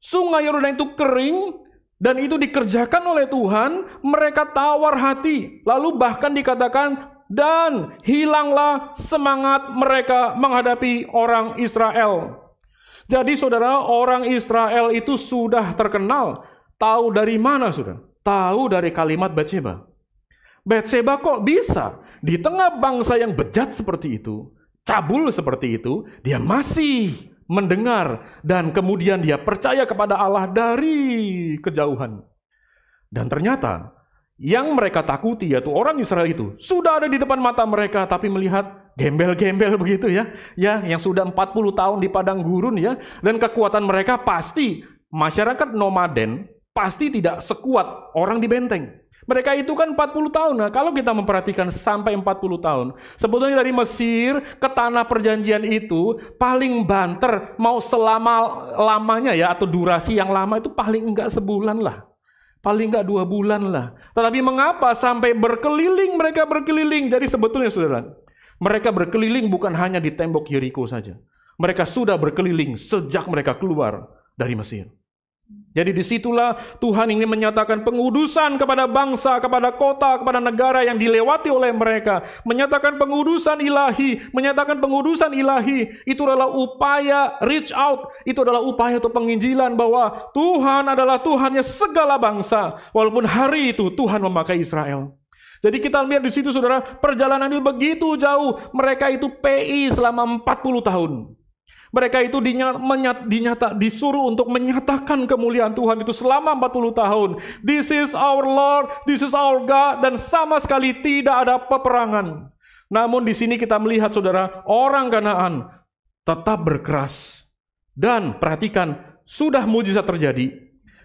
sungai Yordan itu kering dan itu dikerjakan oleh Tuhan, mereka tawar hati. Lalu bahkan dikatakan dan hilanglah semangat mereka menghadapi orang Israel. Jadi saudara, orang Israel itu sudah terkenal. Tahu dari mana saudara? Tahu dari kalimat Batseba. Batseba kok bisa di tengah bangsa yang bejat seperti itu, cabul seperti itu, dia masih mendengar dan kemudian dia percaya kepada Allah dari kejauhan. Dan ternyata yang mereka takuti yaitu orang Israel itu sudah ada di depan mata mereka tapi melihat gembel-gembel begitu ya. Ya, yang sudah 40 tahun di padang gurun ya dan kekuatan mereka pasti masyarakat nomaden pasti tidak sekuat orang di benteng. Mereka itu kan 40 tahun. Nah, kalau kita memperhatikan sampai 40 tahun, sebetulnya dari Mesir ke tanah perjanjian itu paling banter mau selama lamanya ya atau durasi yang lama itu paling enggak sebulan lah. Paling enggak dua bulan lah. Tetapi mengapa sampai berkeliling mereka berkeliling? Jadi sebetulnya saudara, mereka berkeliling bukan hanya di tembok Yeriko saja. Mereka sudah berkeliling sejak mereka keluar dari Mesir. Jadi disitulah Tuhan ingin menyatakan pengudusan kepada bangsa, kepada kota, kepada negara yang dilewati oleh mereka. Menyatakan pengudusan ilahi, menyatakan pengudusan ilahi. Itu adalah upaya reach out, itu adalah upaya untuk penginjilan bahwa Tuhan adalah Tuhannya segala bangsa. Walaupun hari itu Tuhan memakai Israel. Jadi kita lihat di situ saudara, perjalanan itu begitu jauh. Mereka itu PI selama 40 tahun. Mereka itu dinyat, dinyata, disuruh untuk menyatakan kemuliaan Tuhan itu selama 40 tahun. This is our Lord, this is our God, dan sama sekali tidak ada peperangan. Namun di sini kita melihat saudara, orang Kanaan tetap berkeras. Dan perhatikan, sudah mujizat terjadi.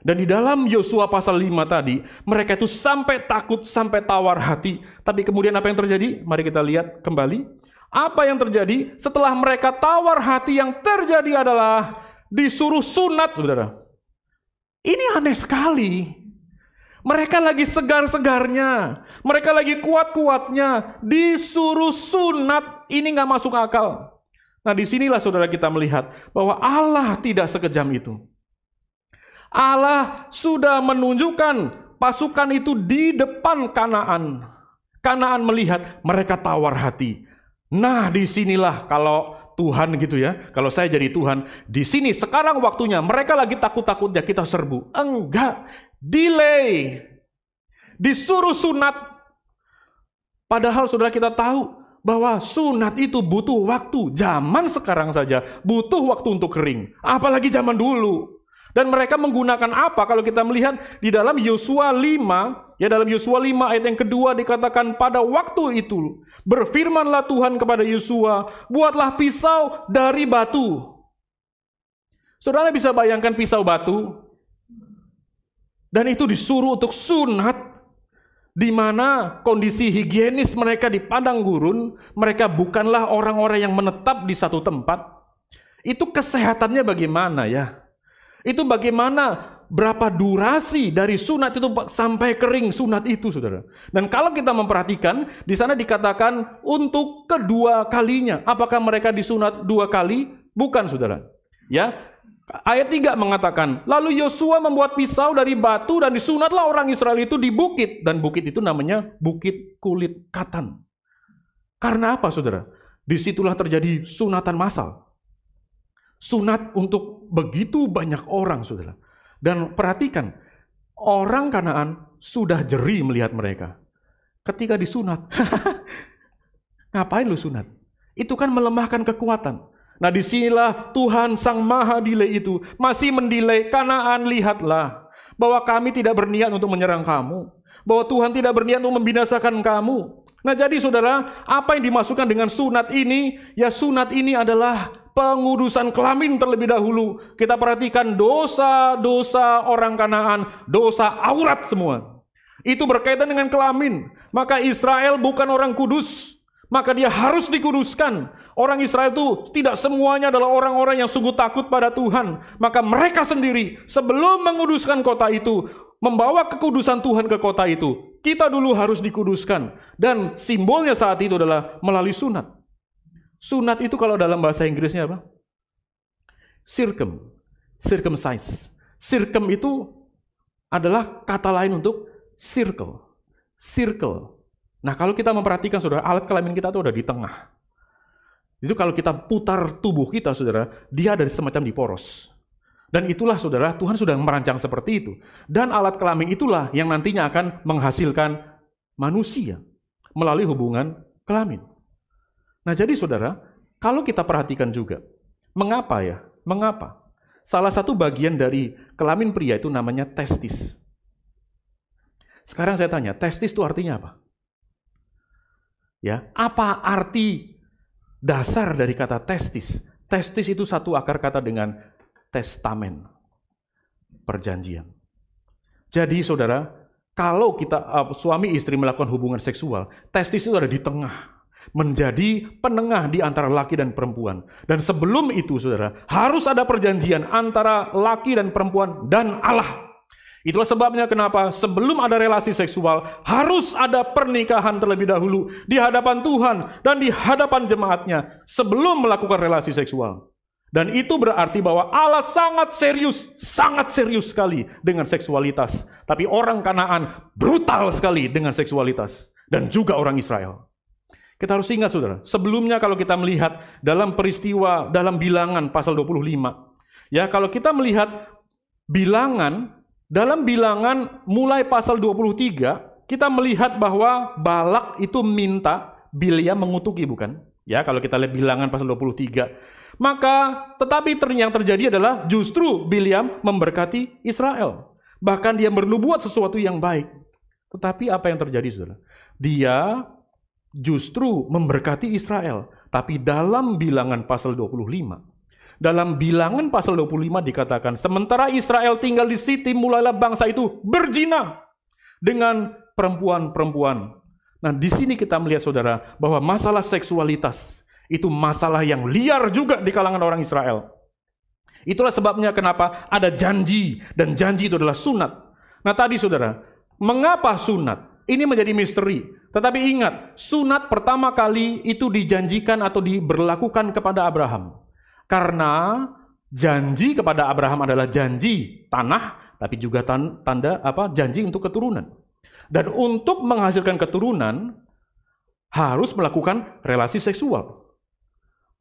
Dan di dalam Yosua pasal 5 tadi, mereka itu sampai takut, sampai tawar hati. Tapi kemudian apa yang terjadi? Mari kita lihat kembali. Apa yang terjadi? Setelah mereka tawar hati yang terjadi adalah disuruh sunat, saudara. Ini aneh sekali. Mereka lagi segar-segarnya, mereka lagi kuat-kuatnya, disuruh sunat, ini nggak masuk akal. Nah disinilah saudara kita melihat bahwa Allah tidak sekejam itu. Allah sudah menunjukkan pasukan itu di depan kanaan. Kanaan melihat mereka tawar hati. Nah, disinilah kalau Tuhan gitu ya. Kalau saya jadi Tuhan, di sini sekarang waktunya mereka lagi takut-takutnya kita serbu. Enggak, delay. Disuruh sunat. Padahal saudara kita tahu bahwa sunat itu butuh waktu. Zaman sekarang saja butuh waktu untuk kering. Apalagi zaman dulu. Dan mereka menggunakan apa? Kalau kita melihat di dalam Yosua 5 Ya dalam Yosua 5 ayat yang kedua dikatakan pada waktu itu berfirmanlah Tuhan kepada Yosua, buatlah pisau dari batu. Saudara bisa bayangkan pisau batu? Dan itu disuruh untuk sunat di mana kondisi higienis mereka di padang gurun, mereka bukanlah orang-orang yang menetap di satu tempat. Itu kesehatannya bagaimana ya? Itu bagaimana berapa durasi dari sunat itu sampai kering sunat itu, saudara. Dan kalau kita memperhatikan, di sana dikatakan untuk kedua kalinya. Apakah mereka disunat dua kali? Bukan, saudara. Ya, Ayat 3 mengatakan, lalu Yosua membuat pisau dari batu dan disunatlah orang Israel itu di bukit. Dan bukit itu namanya bukit kulit katan. Karena apa saudara? Disitulah terjadi sunatan massal. Sunat untuk begitu banyak orang saudara. Dan perhatikan, orang Kanaan sudah jeri melihat mereka. Ketika disunat, ngapain lu sunat? Itu kan melemahkan kekuatan. Nah disinilah Tuhan Sang Maha dile itu masih mendilek Kanaan lihatlah bahwa kami tidak berniat untuk menyerang kamu. Bahwa Tuhan tidak berniat untuk membinasakan kamu. Nah jadi saudara, apa yang dimasukkan dengan sunat ini? Ya sunat ini adalah pengudusan kelamin terlebih dahulu. Kita perhatikan dosa-dosa orang Kanaan, dosa aurat semua. Itu berkaitan dengan kelamin. Maka Israel bukan orang kudus, maka dia harus dikuduskan. Orang Israel itu tidak semuanya adalah orang-orang yang sungguh takut pada Tuhan. Maka mereka sendiri sebelum menguduskan kota itu, membawa kekudusan Tuhan ke kota itu. Kita dulu harus dikuduskan. Dan simbolnya saat itu adalah melalui sunat. Sunat itu kalau dalam bahasa Inggrisnya apa? Circum, circumcise. Circum itu adalah kata lain untuk circle. Circle. Nah, kalau kita memperhatikan Saudara, alat kelamin kita itu ada di tengah. Itu kalau kita putar tubuh kita Saudara, dia ada semacam di poros. Dan itulah Saudara, Tuhan sudah merancang seperti itu. Dan alat kelamin itulah yang nantinya akan menghasilkan manusia melalui hubungan kelamin. Nah, jadi saudara, kalau kita perhatikan juga, mengapa ya? Mengapa? Salah satu bagian dari kelamin pria itu namanya testis. Sekarang saya tanya, testis itu artinya apa? Ya, apa arti dasar dari kata testis? Testis itu satu akar kata dengan testamen, perjanjian. Jadi saudara, kalau kita uh, suami istri melakukan hubungan seksual, testis itu ada di tengah menjadi penengah di antara laki dan perempuan. Dan sebelum itu, saudara, harus ada perjanjian antara laki dan perempuan dan Allah. Itulah sebabnya kenapa sebelum ada relasi seksual harus ada pernikahan terlebih dahulu di hadapan Tuhan dan di hadapan jemaatnya sebelum melakukan relasi seksual. Dan itu berarti bahwa Allah sangat serius, sangat serius sekali dengan seksualitas. Tapi orang Kanaan brutal sekali dengan seksualitas. Dan juga orang Israel. Kita harus ingat saudara, sebelumnya kalau kita melihat dalam peristiwa, dalam bilangan pasal 25, ya kalau kita melihat bilangan, dalam bilangan mulai pasal 23, kita melihat bahwa Balak itu minta Bilia mengutuki bukan? Ya kalau kita lihat bilangan pasal 23. Maka tetapi yang terjadi adalah justru Biliam memberkati Israel. Bahkan dia bernubuat sesuatu yang baik. Tetapi apa yang terjadi saudara? Dia justru memberkati Israel. Tapi dalam bilangan pasal 25, dalam bilangan pasal 25 dikatakan, sementara Israel tinggal di Siti, mulailah bangsa itu berzina dengan perempuan-perempuan. Nah, di sini kita melihat saudara bahwa masalah seksualitas itu masalah yang liar juga di kalangan orang Israel. Itulah sebabnya kenapa ada janji dan janji itu adalah sunat. Nah, tadi saudara, mengapa sunat? Ini menjadi misteri. Tetapi ingat, sunat pertama kali itu dijanjikan atau diberlakukan kepada Abraham. Karena janji kepada Abraham adalah janji tanah, tapi juga tanda apa? janji untuk keturunan. Dan untuk menghasilkan keturunan harus melakukan relasi seksual.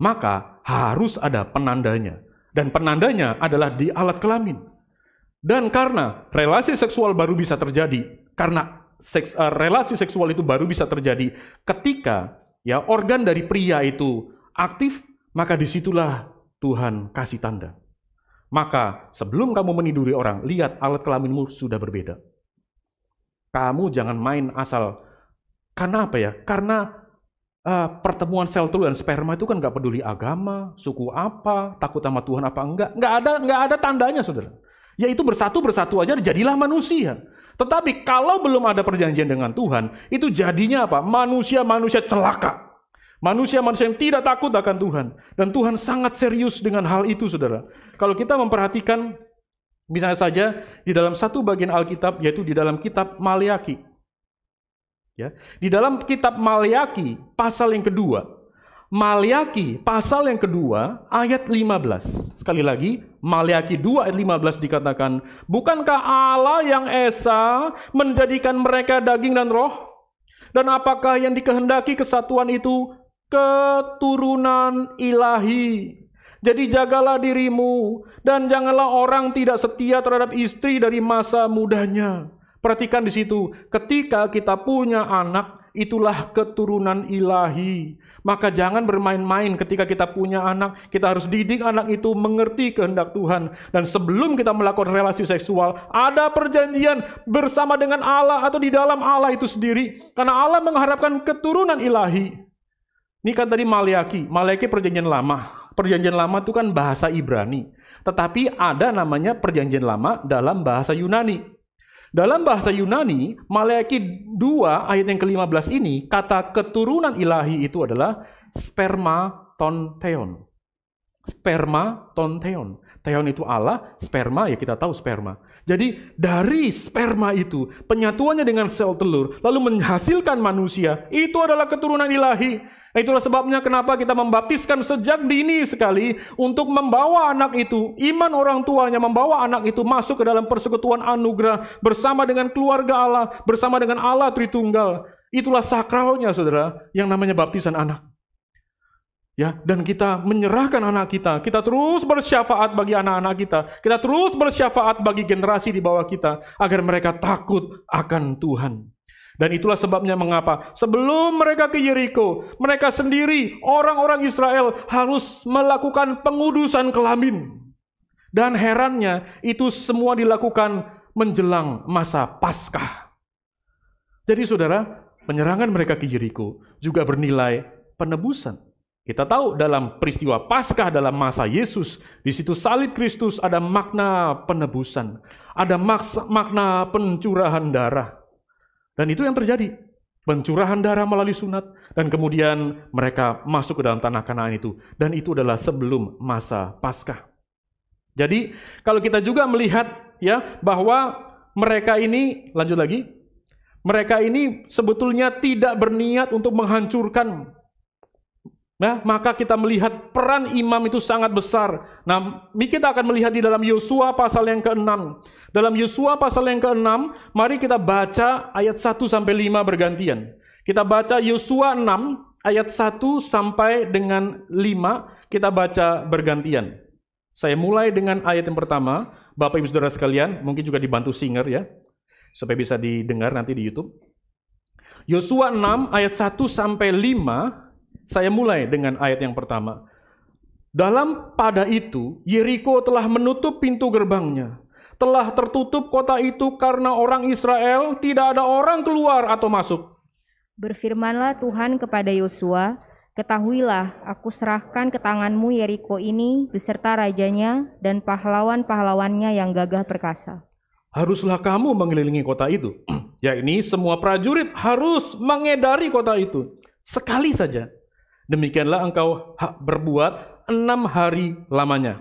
Maka harus ada penandanya. Dan penandanya adalah di alat kelamin. Dan karena relasi seksual baru bisa terjadi karena seks, uh, relasi seksual itu baru bisa terjadi ketika ya organ dari pria itu aktif, maka disitulah Tuhan kasih tanda. Maka sebelum kamu meniduri orang, lihat alat kelaminmu sudah berbeda. Kamu jangan main asal. Karena apa ya? Karena uh, pertemuan sel telur dan sperma itu kan nggak peduli agama, suku apa, takut sama Tuhan apa enggak. Nggak ada, nggak ada tandanya, saudara. Yaitu bersatu bersatu aja jadilah manusia. Tetapi kalau belum ada perjanjian dengan Tuhan, itu jadinya apa? Manusia-manusia celaka. Manusia-manusia yang tidak takut akan Tuhan. Dan Tuhan sangat serius dengan hal itu, saudara. Kalau kita memperhatikan, misalnya saja, di dalam satu bagian Alkitab, yaitu di dalam kitab Maliaki. Ya, di dalam kitab Maliaki, pasal yang kedua, Maliaki pasal yang kedua ayat 15. Sekali lagi, Maliaki 2 ayat 15 dikatakan, "Bukankah Allah yang esa menjadikan mereka daging dan roh? Dan apakah yang dikehendaki kesatuan itu keturunan ilahi?" Jadi jagalah dirimu dan janganlah orang tidak setia terhadap istri dari masa mudanya. Perhatikan di situ, ketika kita punya anak, itulah keturunan ilahi. Maka jangan bermain-main ketika kita punya anak, kita harus didik anak itu mengerti kehendak Tuhan. Dan sebelum kita melakukan relasi seksual, ada perjanjian bersama dengan Allah atau di dalam Allah itu sendiri. Karena Allah mengharapkan keturunan ilahi. Ini kan tadi Maliaki, Maliaki perjanjian lama. Perjanjian lama itu kan bahasa Ibrani. Tetapi ada namanya perjanjian lama dalam bahasa Yunani. Dalam bahasa Yunani, Maleaki 2 ayat yang ke-15 ini, kata keturunan ilahi itu adalah sperma tonteon. Sperma tonteon. Teon itu Allah, sperma ya kita tahu sperma. Jadi dari sperma itu, penyatuannya dengan sel telur, lalu menghasilkan manusia, itu adalah keturunan ilahi. Nah, itulah sebabnya kenapa kita membaptiskan sejak dini sekali untuk membawa anak itu, iman orang tuanya membawa anak itu masuk ke dalam persekutuan anugerah bersama dengan keluarga Allah, bersama dengan Allah Tritunggal. Itulah sakralnya saudara yang namanya baptisan anak. Ya, dan kita menyerahkan anak kita. Kita terus bersyafaat bagi anak-anak kita. Kita terus bersyafaat bagi generasi di bawah kita agar mereka takut akan Tuhan. Dan itulah sebabnya mengapa sebelum mereka ke Yeriko, mereka sendiri orang-orang Israel harus melakukan pengudusan kelamin. Dan herannya itu semua dilakukan menjelang masa Paskah. Jadi saudara, penyerangan mereka ke Yeriko juga bernilai penebusan. Kita tahu dalam peristiwa Paskah dalam masa Yesus, di situ salib Kristus ada makna penebusan, ada makna pencurahan darah. Dan itu yang terjadi. Pencurahan darah melalui sunat. Dan kemudian mereka masuk ke dalam tanah kanaan itu. Dan itu adalah sebelum masa Paskah. Jadi kalau kita juga melihat ya bahwa mereka ini, lanjut lagi, mereka ini sebetulnya tidak berniat untuk menghancurkan Nah, maka kita melihat peran imam itu sangat besar. Nah, kita akan melihat di dalam Yosua pasal yang keenam. Dalam Yosua pasal yang keenam, mari kita baca ayat 1 sampai lima bergantian. Kita baca Yosua 6 ayat 1 sampai dengan 5, kita baca bergantian. Saya mulai dengan ayat yang pertama. Bapak Ibu Saudara sekalian, mungkin juga dibantu singer ya. Supaya bisa didengar nanti di YouTube. Yosua 6 ayat 1 sampai 5 saya mulai dengan ayat yang pertama. Dalam pada itu, Yeriko telah menutup pintu gerbangnya. Telah tertutup kota itu karena orang Israel tidak ada orang keluar atau masuk. Berfirmanlah Tuhan kepada Yosua, Ketahuilah, aku serahkan ke tanganmu Yeriko ini beserta rajanya dan pahlawan-pahlawannya yang gagah perkasa. Haruslah kamu mengelilingi kota itu, Ya ini semua prajurit harus mengedari kota itu sekali saja Demikianlah engkau hak berbuat enam hari lamanya.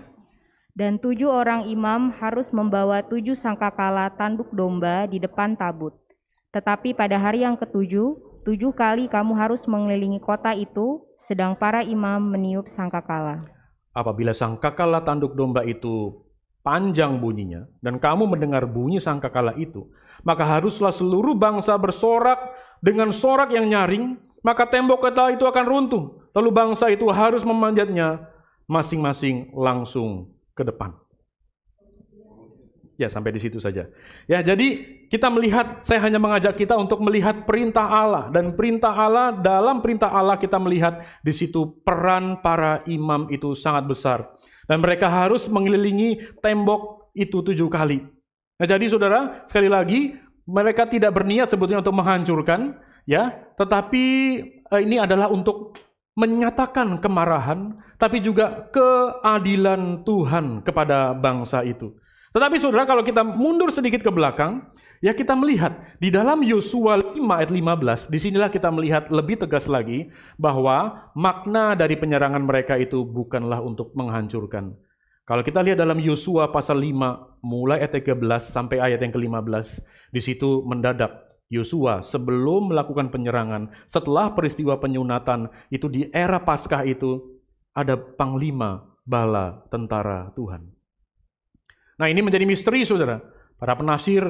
Dan tujuh orang imam harus membawa tujuh sangkakala tanduk domba di depan tabut. Tetapi pada hari yang ketujuh, tujuh kali kamu harus mengelilingi kota itu, sedang para imam meniup sangkakala. Apabila sangkakala tanduk domba itu panjang bunyinya, dan kamu mendengar bunyi sangkakala itu, maka haruslah seluruh bangsa bersorak dengan sorak yang nyaring, maka tembok kota itu akan runtuh. Lalu bangsa itu harus memanjatnya masing-masing langsung ke depan. Ya, sampai di situ saja. Ya, jadi kita melihat, saya hanya mengajak kita untuk melihat perintah Allah. Dan perintah Allah, dalam perintah Allah kita melihat di situ peran para imam itu sangat besar. Dan mereka harus mengelilingi tembok itu tujuh kali. Nah, jadi saudara, sekali lagi, mereka tidak berniat sebetulnya untuk menghancurkan, ya, tetapi eh, ini adalah untuk menyatakan kemarahan, tapi juga keadilan Tuhan kepada bangsa itu. Tetapi saudara, kalau kita mundur sedikit ke belakang, ya kita melihat di dalam Yosua 5 ayat 15, disinilah kita melihat lebih tegas lagi bahwa makna dari penyerangan mereka itu bukanlah untuk menghancurkan. Kalau kita lihat dalam Yosua pasal 5, mulai ayat 13 sampai ayat yang ke-15, di situ mendadak Yosua sebelum melakukan penyerangan, setelah peristiwa penyunatan itu di era Paskah itu ada panglima bala tentara Tuhan. Nah, ini menjadi misteri Saudara. Para penafsir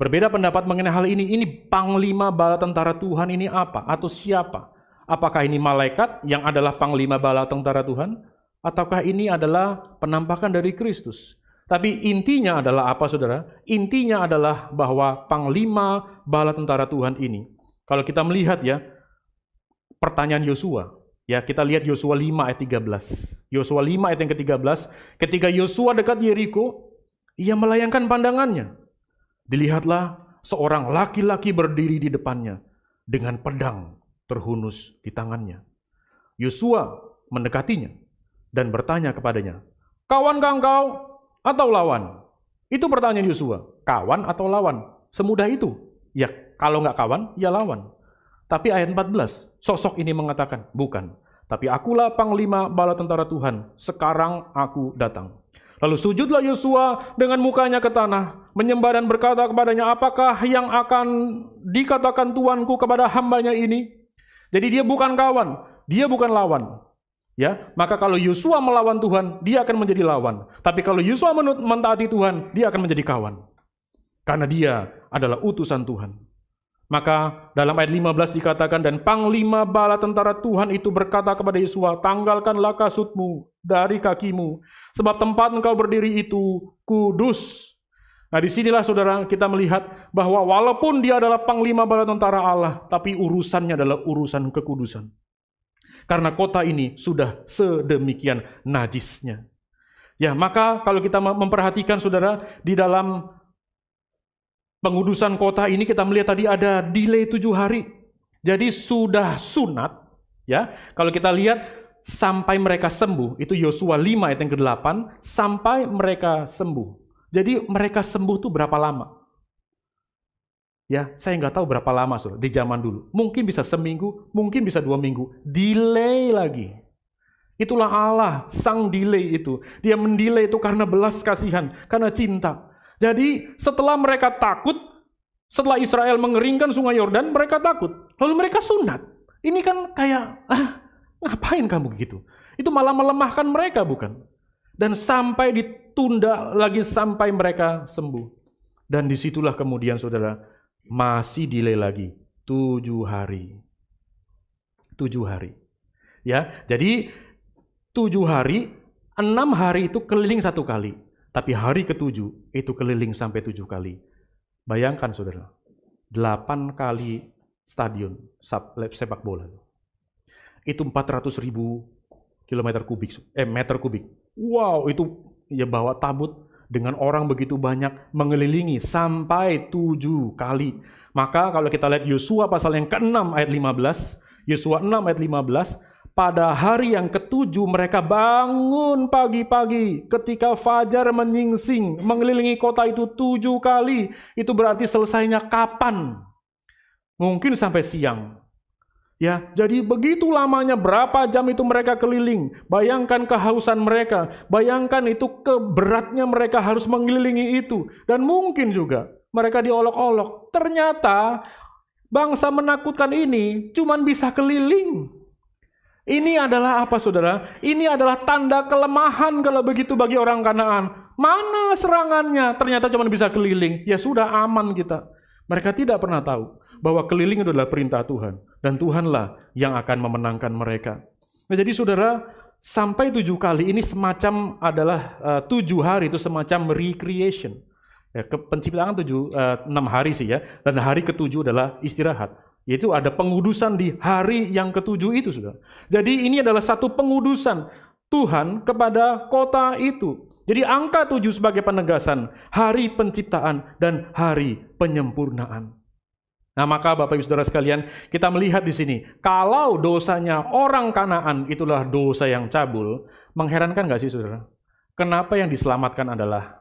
berbeda pendapat mengenai hal ini. Ini panglima bala tentara Tuhan ini apa atau siapa? Apakah ini malaikat yang adalah panglima bala tentara Tuhan ataukah ini adalah penampakan dari Kristus? Tapi intinya adalah apa saudara? Intinya adalah bahwa panglima bala tentara Tuhan ini, kalau kita melihat ya, pertanyaan Yosua, ya kita lihat Yosua 5 ayat 13. Yosua 5 ayat yang ke-13, ketika Yosua dekat Yeriko, ia melayangkan pandangannya. Dilihatlah seorang laki-laki berdiri di depannya dengan pedang terhunus di tangannya. Yosua mendekatinya dan bertanya kepadanya, Kawan engkau atau lawan? Itu pertanyaan Yosua. Kawan atau lawan? Semudah itu. Ya, kalau nggak kawan, ya lawan. Tapi ayat 14, sosok ini mengatakan, bukan. Tapi akulah panglima bala tentara Tuhan, sekarang aku datang. Lalu sujudlah Yosua dengan mukanya ke tanah, menyembah dan berkata kepadanya, apakah yang akan dikatakan Tuanku kepada hambanya ini? Jadi dia bukan kawan, dia bukan lawan. Ya, maka kalau Yosua melawan Tuhan, dia akan menjadi lawan. Tapi kalau Yosua mentaati Tuhan, dia akan menjadi kawan. Karena dia adalah utusan Tuhan. Maka dalam ayat 15 dikatakan, Dan Panglima Bala Tentara Tuhan itu berkata kepada Yosua, Tanggalkanlah kasutmu dari kakimu, sebab tempat engkau berdiri itu kudus. Nah disinilah saudara kita melihat bahwa walaupun dia adalah Panglima Bala Tentara Allah, tapi urusannya adalah urusan kekudusan karena kota ini sudah sedemikian najisnya. Ya, maka kalau kita memperhatikan saudara di dalam pengudusan kota ini kita melihat tadi ada delay tujuh hari. Jadi sudah sunat ya. Kalau kita lihat sampai mereka sembuh itu Yosua 5 ayat yang ke-8 sampai mereka sembuh. Jadi mereka sembuh itu berapa lama? Ya, saya nggak tahu berapa lama sudah di zaman dulu. Mungkin bisa seminggu, mungkin bisa dua minggu. Delay lagi. Itulah Allah, sang delay itu. Dia mendelay itu karena belas kasihan, karena cinta. Jadi setelah mereka takut, setelah Israel mengeringkan sungai Yordan, mereka takut. Lalu mereka sunat. Ini kan kayak, ah, ngapain kamu gitu? Itu malah melemahkan mereka bukan? Dan sampai ditunda lagi sampai mereka sembuh. Dan disitulah kemudian saudara, masih delay lagi tujuh hari. Tujuh hari. Ya, jadi tujuh hari, enam hari itu keliling satu kali. Tapi hari ketujuh itu keliling sampai tujuh kali. Bayangkan saudara, delapan kali stadion sepak bola. Itu 400 ribu kilometer kubik, eh meter kubik. Wow, itu ya bawa tabut dengan orang begitu banyak mengelilingi sampai tujuh kali. Maka kalau kita lihat Yosua pasal yang ke-6 ayat 15, Yosua 6 ayat 15, pada hari yang ketujuh mereka bangun pagi-pagi ketika fajar menyingsing mengelilingi kota itu tujuh kali. Itu berarti selesainya kapan? Mungkin sampai siang, Ya, jadi begitu lamanya berapa jam itu mereka keliling. Bayangkan kehausan mereka, bayangkan itu keberatnya mereka harus mengelilingi itu dan mungkin juga mereka diolok-olok. Ternyata bangsa menakutkan ini cuman bisa keliling. Ini adalah apa Saudara? Ini adalah tanda kelemahan kalau begitu bagi orang Kanaan. Mana serangannya? Ternyata cuma bisa keliling. Ya sudah aman kita. Mereka tidak pernah tahu bahwa keliling itu adalah perintah Tuhan dan Tuhanlah yang akan memenangkan mereka. Nah, jadi saudara, sampai tujuh kali ini semacam adalah uh, tujuh hari itu semacam recreation. Ya, ke, penciptaan tujuh, uh, enam hari sih ya, dan hari ketujuh adalah istirahat. Yaitu ada pengudusan di hari yang ketujuh itu sudah. Jadi ini adalah satu pengudusan Tuhan kepada kota itu. Jadi angka tujuh sebagai penegasan hari penciptaan dan hari penyempurnaan. Nah, maka Bapak Ibu Saudara sekalian, kita melihat di sini, kalau dosanya orang Kanaan itulah dosa yang cabul, mengherankan nggak sih Saudara? Kenapa yang diselamatkan adalah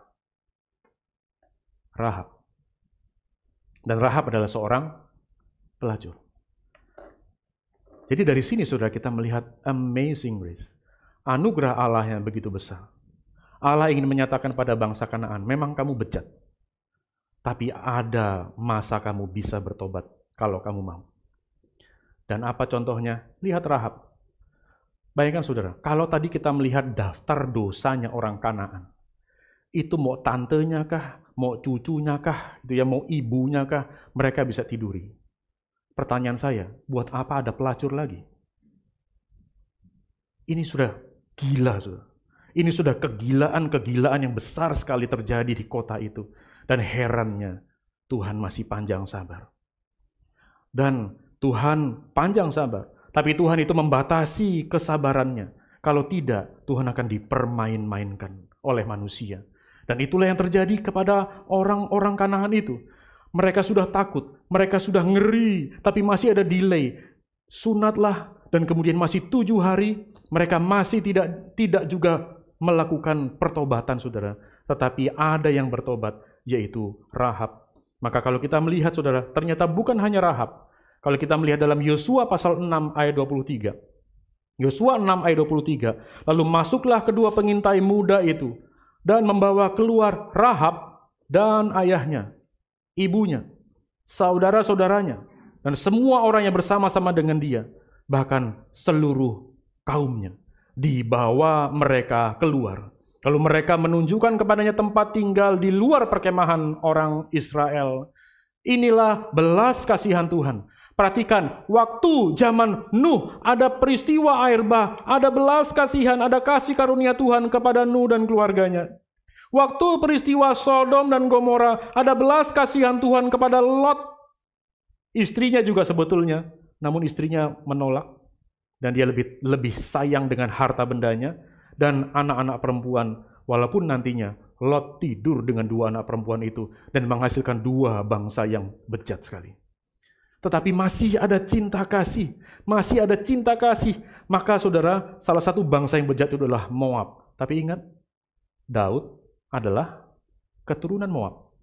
Rahab? Dan Rahab adalah seorang pelacur. Jadi dari sini Saudara kita melihat amazing grace. Anugerah Allah yang begitu besar. Allah ingin menyatakan pada bangsa Kanaan, memang kamu bejat tapi ada masa kamu bisa bertobat kalau kamu mau. Dan apa contohnya? Lihat Rahab. Bayangkan saudara, kalau tadi kita melihat daftar dosanya orang Kanaan, itu mau tantenya kah, mau cucunya kah, itu ya mau ibunya kah, mereka bisa tiduri. Pertanyaan saya, buat apa ada pelacur lagi? Ini sudah gila, sudah. Ini sudah kegilaan-kegilaan yang besar sekali terjadi di kota itu. Dan herannya, Tuhan masih panjang sabar. Dan Tuhan panjang sabar. Tapi Tuhan itu membatasi kesabarannya. Kalau tidak, Tuhan akan dipermain-mainkan oleh manusia. Dan itulah yang terjadi kepada orang-orang Kanaan itu. Mereka sudah takut, mereka sudah ngeri, tapi masih ada delay. Sunatlah dan kemudian masih tujuh hari mereka masih tidak tidak juga melakukan pertobatan saudara tetapi ada yang bertobat yaitu Rahab. Maka kalau kita melihat saudara, ternyata bukan hanya Rahab. Kalau kita melihat dalam Yosua pasal 6 ayat 23. Yosua 6 ayat 23. Lalu masuklah kedua pengintai muda itu dan membawa keluar Rahab dan ayahnya, ibunya, saudara-saudaranya, dan semua orang yang bersama-sama dengan dia, bahkan seluruh kaumnya. Dibawa mereka keluar Lalu mereka menunjukkan kepadanya tempat tinggal di luar perkemahan orang Israel. Inilah belas kasihan Tuhan. Perhatikan, waktu zaman Nuh ada peristiwa air bah, ada belas kasihan, ada kasih karunia Tuhan kepada Nuh dan keluarganya. Waktu peristiwa Sodom dan Gomora ada belas kasihan Tuhan kepada Lot. Istrinya juga sebetulnya, namun istrinya menolak dan dia lebih lebih sayang dengan harta bendanya dan anak-anak perempuan, walaupun nantinya Lot tidur dengan dua anak perempuan itu dan menghasilkan dua bangsa yang bejat sekali. Tetapi masih ada cinta kasih, masih ada cinta kasih. Maka saudara, salah satu bangsa yang bejat itu adalah Moab. Tapi ingat, Daud adalah keturunan Moab.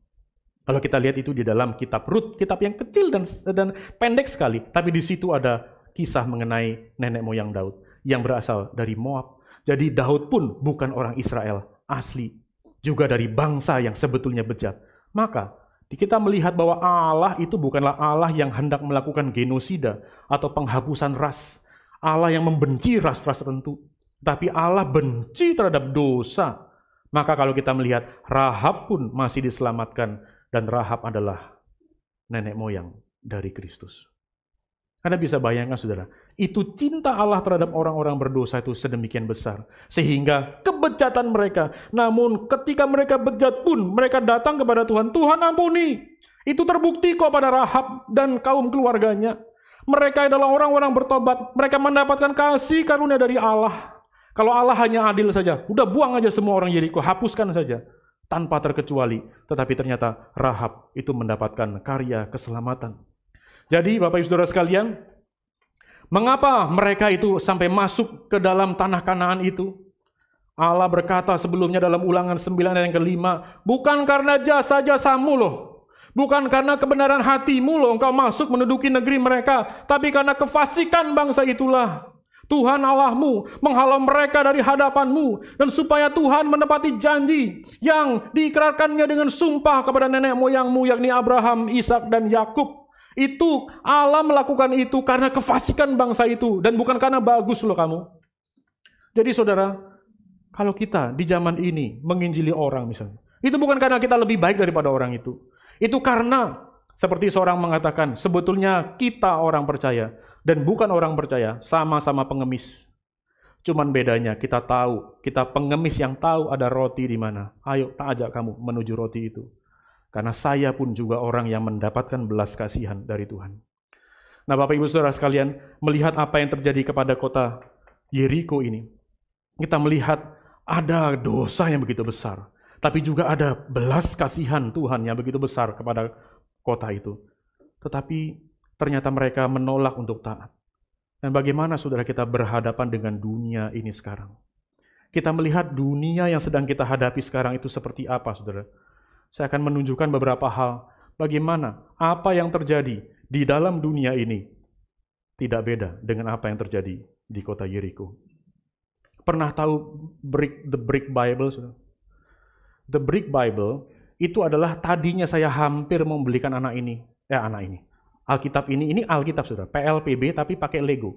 Kalau kita lihat itu di dalam kitab Rut, kitab yang kecil dan dan pendek sekali, tapi di situ ada kisah mengenai nenek moyang Daud yang berasal dari Moab jadi Daud pun bukan orang Israel asli, juga dari bangsa yang sebetulnya bejat. Maka kita melihat bahwa Allah itu bukanlah Allah yang hendak melakukan genosida atau penghapusan ras. Allah yang membenci ras-ras tertentu. Tapi Allah benci terhadap dosa. Maka kalau kita melihat Rahab pun masih diselamatkan. Dan Rahab adalah nenek moyang dari Kristus. Anda bisa bayangkan saudara, itu cinta Allah terhadap orang-orang berdosa itu sedemikian besar. Sehingga kebejatan mereka, namun ketika mereka bejat pun mereka datang kepada Tuhan, Tuhan ampuni. Itu terbukti kok pada Rahab dan kaum keluarganya. Mereka adalah orang-orang bertobat. Mereka mendapatkan kasih karunia dari Allah. Kalau Allah hanya adil saja, udah buang aja semua orang Yeriko, hapuskan saja tanpa terkecuali. Tetapi ternyata Rahab itu mendapatkan karya keselamatan. Jadi Bapak Ibu Saudara sekalian, mengapa mereka itu sampai masuk ke dalam tanah Kanaan itu? Allah berkata sebelumnya dalam ulangan sembilan dan yang kelima, bukan karena jasa-jasamu loh, bukan karena kebenaran hatimu loh engkau masuk menduduki negeri mereka, tapi karena kefasikan bangsa itulah. Tuhan Allahmu menghalau mereka dari hadapanmu dan supaya Tuhan menepati janji yang diikrarkannya dengan sumpah kepada nenek moyangmu yakni Abraham, Ishak dan Yakub itu Allah melakukan itu karena kefasikan bangsa itu dan bukan karena bagus loh kamu. Jadi saudara, kalau kita di zaman ini menginjili orang misalnya, itu bukan karena kita lebih baik daripada orang itu. Itu karena seperti seorang mengatakan, sebetulnya kita orang percaya dan bukan orang percaya, sama-sama pengemis. Cuman bedanya kita tahu, kita pengemis yang tahu ada roti di mana. Ayo, tak ajak kamu menuju roti itu. Karena saya pun juga orang yang mendapatkan belas kasihan dari Tuhan. Nah Bapak Ibu Saudara sekalian, melihat apa yang terjadi kepada kota Yeriko ini, kita melihat ada dosa yang begitu besar, tapi juga ada belas kasihan Tuhan yang begitu besar kepada kota itu. Tetapi ternyata mereka menolak untuk taat. Dan bagaimana saudara kita berhadapan dengan dunia ini sekarang? Kita melihat dunia yang sedang kita hadapi sekarang itu seperti apa, saudara? Saya akan menunjukkan beberapa hal. Bagaimana apa yang terjadi di dalam dunia ini tidak beda dengan apa yang terjadi di kota Yeriko. Pernah tahu brick, The Brick Bible? The Brick Bible itu adalah tadinya saya hampir membelikan anak ini. ya anak ini. Alkitab ini, ini Alkitab sudah, PLPB tapi pakai Lego.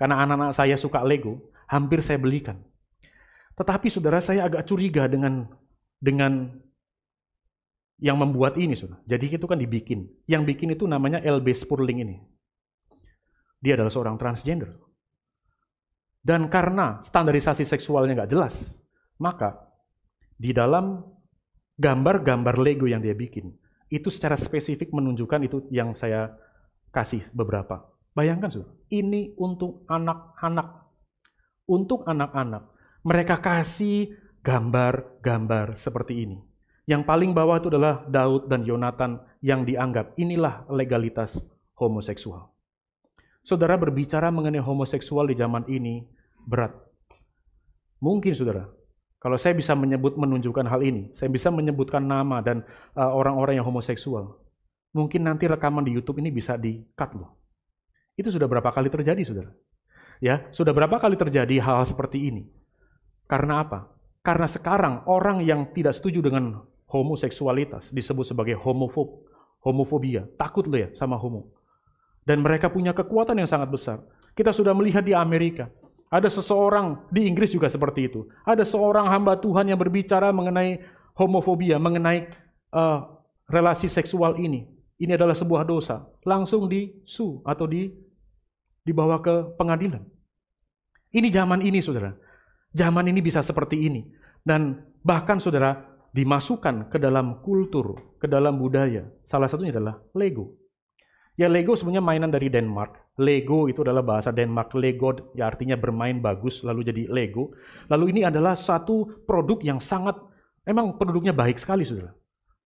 Karena anak-anak saya suka Lego, hampir saya belikan. Tetapi saudara saya agak curiga dengan dengan yang membuat ini, sudah Jadi itu kan dibikin. Yang bikin itu namanya LB Spurling ini. Dia adalah seorang transgender. Dan karena standarisasi seksualnya nggak jelas, maka di dalam gambar-gambar Lego yang dia bikin, itu secara spesifik menunjukkan itu yang saya kasih beberapa. Bayangkan, sudah ini untuk anak-anak. Untuk anak-anak, mereka kasih gambar-gambar seperti ini. Yang paling bawah itu adalah Daud dan Yonatan yang dianggap inilah legalitas homoseksual. Saudara berbicara mengenai homoseksual di zaman ini berat. Mungkin saudara, kalau saya bisa menyebut menunjukkan hal ini, saya bisa menyebutkan nama dan orang uh, orang-orang yang homoseksual. Mungkin nanti rekaman di YouTube ini bisa di-cut loh. Itu sudah berapa kali terjadi, saudara? Ya, sudah berapa kali terjadi hal, -hal seperti ini? Karena apa? Karena sekarang orang yang tidak setuju dengan homoseksualitas disebut sebagai homofob, homofobia, takut lo ya sama homo. Dan mereka punya kekuatan yang sangat besar. Kita sudah melihat di Amerika, ada seseorang di Inggris juga seperti itu. Ada seorang hamba Tuhan yang berbicara mengenai homofobia, mengenai uh, relasi seksual ini. Ini adalah sebuah dosa. Langsung di su atau di dibawa ke pengadilan. Ini zaman ini, saudara. Zaman ini bisa seperti ini. Dan bahkan, saudara, dimasukkan ke dalam kultur, ke dalam budaya. Salah satunya adalah Lego. Ya Lego sebenarnya mainan dari Denmark. Lego itu adalah bahasa Denmark. Lego ya artinya bermain bagus lalu jadi Lego. Lalu ini adalah satu produk yang sangat emang produknya baik sekali Saudara.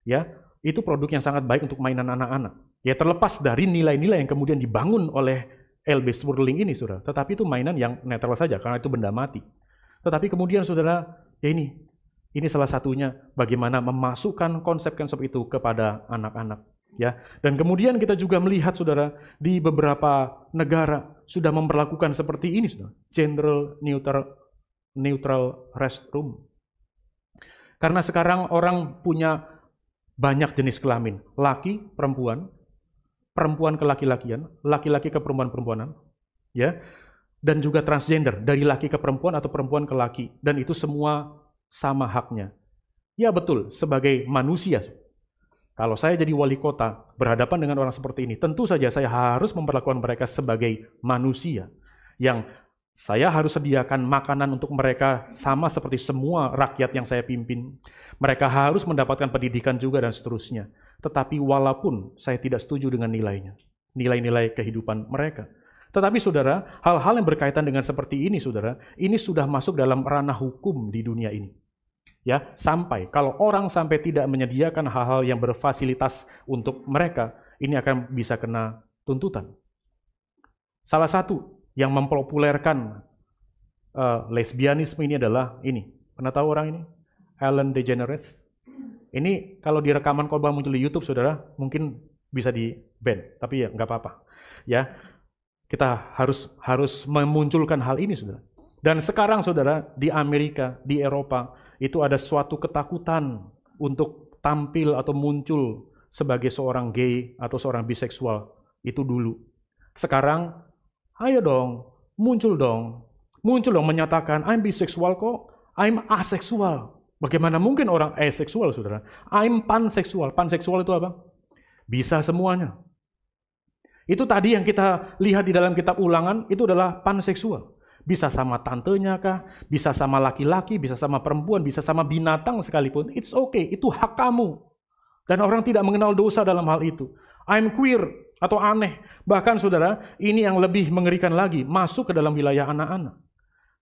Ya, itu produk yang sangat baik untuk mainan anak-anak. Ya terlepas dari nilai-nilai yang kemudian dibangun oleh LB Stirling ini Saudara, tetapi itu mainan yang netral saja karena itu benda mati. Tetapi kemudian Saudara, ya ini ini salah satunya bagaimana memasukkan konsep-konsep itu kepada anak-anak. Ya, dan kemudian kita juga melihat saudara di beberapa negara sudah memperlakukan seperti ini, saudara. General neutral neutral restroom. Karena sekarang orang punya banyak jenis kelamin, laki, perempuan, perempuan ke laki-lakian, laki-laki ke perempuan-perempuanan, ya, dan juga transgender dari laki ke perempuan atau perempuan ke laki, dan itu semua sama haknya. Ya betul, sebagai manusia. Kalau saya jadi wali kota, berhadapan dengan orang seperti ini, tentu saja saya harus memperlakukan mereka sebagai manusia. Yang saya harus sediakan makanan untuk mereka sama seperti semua rakyat yang saya pimpin. Mereka harus mendapatkan pendidikan juga dan seterusnya. Tetapi walaupun saya tidak setuju dengan nilainya, nilai-nilai kehidupan mereka. Tetapi saudara, hal-hal yang berkaitan dengan seperti ini saudara, ini sudah masuk dalam ranah hukum di dunia ini ya sampai kalau orang sampai tidak menyediakan hal-hal yang berfasilitas untuk mereka ini akan bisa kena tuntutan salah satu yang mempopulerkan uh, lesbianisme ini adalah ini pernah tahu orang ini Ellen DeGeneres ini kalau di rekaman korban muncul di YouTube saudara mungkin bisa di ban tapi ya nggak apa-apa ya kita harus harus memunculkan hal ini saudara dan sekarang saudara di Amerika di Eropa itu ada suatu ketakutan untuk tampil atau muncul sebagai seorang gay atau seorang biseksual. Itu dulu. Sekarang, ayo dong, muncul dong. Muncul dong menyatakan, I'm biseksual kok, I'm aseksual. Bagaimana mungkin orang aseksual, saudara? I'm panseksual. Panseksual itu apa? Bisa semuanya. Itu tadi yang kita lihat di dalam kitab ulangan, itu adalah panseksual. Bisa sama tantenya kah? Bisa sama laki-laki, bisa sama perempuan, bisa sama binatang sekalipun. It's okay, itu hak kamu. Dan orang tidak mengenal dosa dalam hal itu. I'm queer atau aneh. Bahkan saudara, ini yang lebih mengerikan lagi, masuk ke dalam wilayah anak-anak.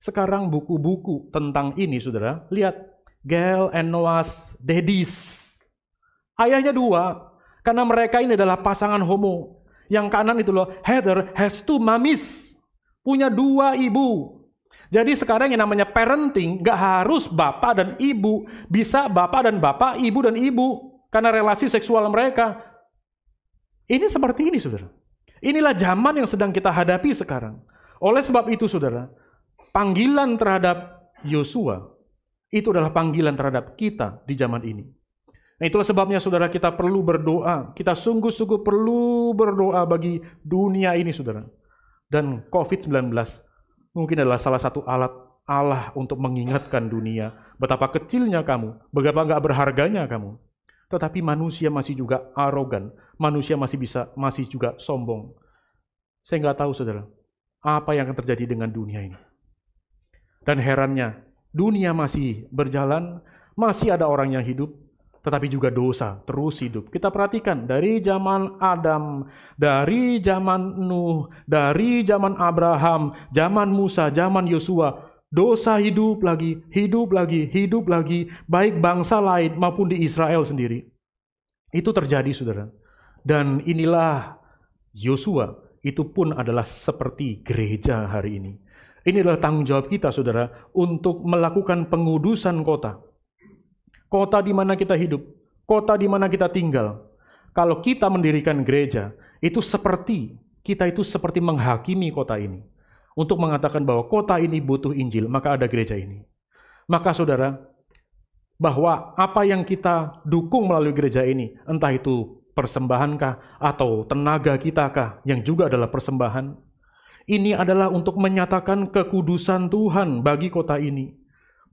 Sekarang buku-buku tentang ini saudara, lihat. Gail and Noah's Daddies. Ayahnya dua, karena mereka ini adalah pasangan homo. Yang kanan itu loh, Heather has two mummies punya dua ibu. Jadi sekarang yang namanya parenting gak harus bapak dan ibu. Bisa bapak dan bapak, ibu dan ibu. Karena relasi seksual mereka. Ini seperti ini saudara. Inilah zaman yang sedang kita hadapi sekarang. Oleh sebab itu saudara, panggilan terhadap Yosua itu adalah panggilan terhadap kita di zaman ini. Nah, itulah sebabnya saudara kita perlu berdoa. Kita sungguh-sungguh perlu berdoa bagi dunia ini, saudara. Dan COVID-19 mungkin adalah salah satu alat Allah untuk mengingatkan dunia betapa kecilnya kamu, betapa nggak berharganya kamu. Tetapi manusia masih juga arogan, manusia masih bisa masih juga sombong. Saya nggak tahu saudara, apa yang akan terjadi dengan dunia ini. Dan herannya, dunia masih berjalan, masih ada orang yang hidup, tetapi juga dosa terus hidup. Kita perhatikan dari zaman Adam, dari zaman Nuh, dari zaman Abraham, zaman Musa, zaman Yosua, dosa hidup lagi, hidup lagi, hidup lagi, baik bangsa lain maupun di Israel sendiri. Itu terjadi, Saudara. Dan inilah Yosua, itu pun adalah seperti gereja hari ini. Ini adalah tanggung jawab kita, Saudara, untuk melakukan pengudusan kota kota di mana kita hidup, kota di mana kita tinggal. Kalau kita mendirikan gereja, itu seperti kita itu seperti menghakimi kota ini. Untuk mengatakan bahwa kota ini butuh Injil, maka ada gereja ini. Maka saudara, bahwa apa yang kita dukung melalui gereja ini, entah itu persembahankah atau tenaga kitakah yang juga adalah persembahan, ini adalah untuk menyatakan kekudusan Tuhan bagi kota ini,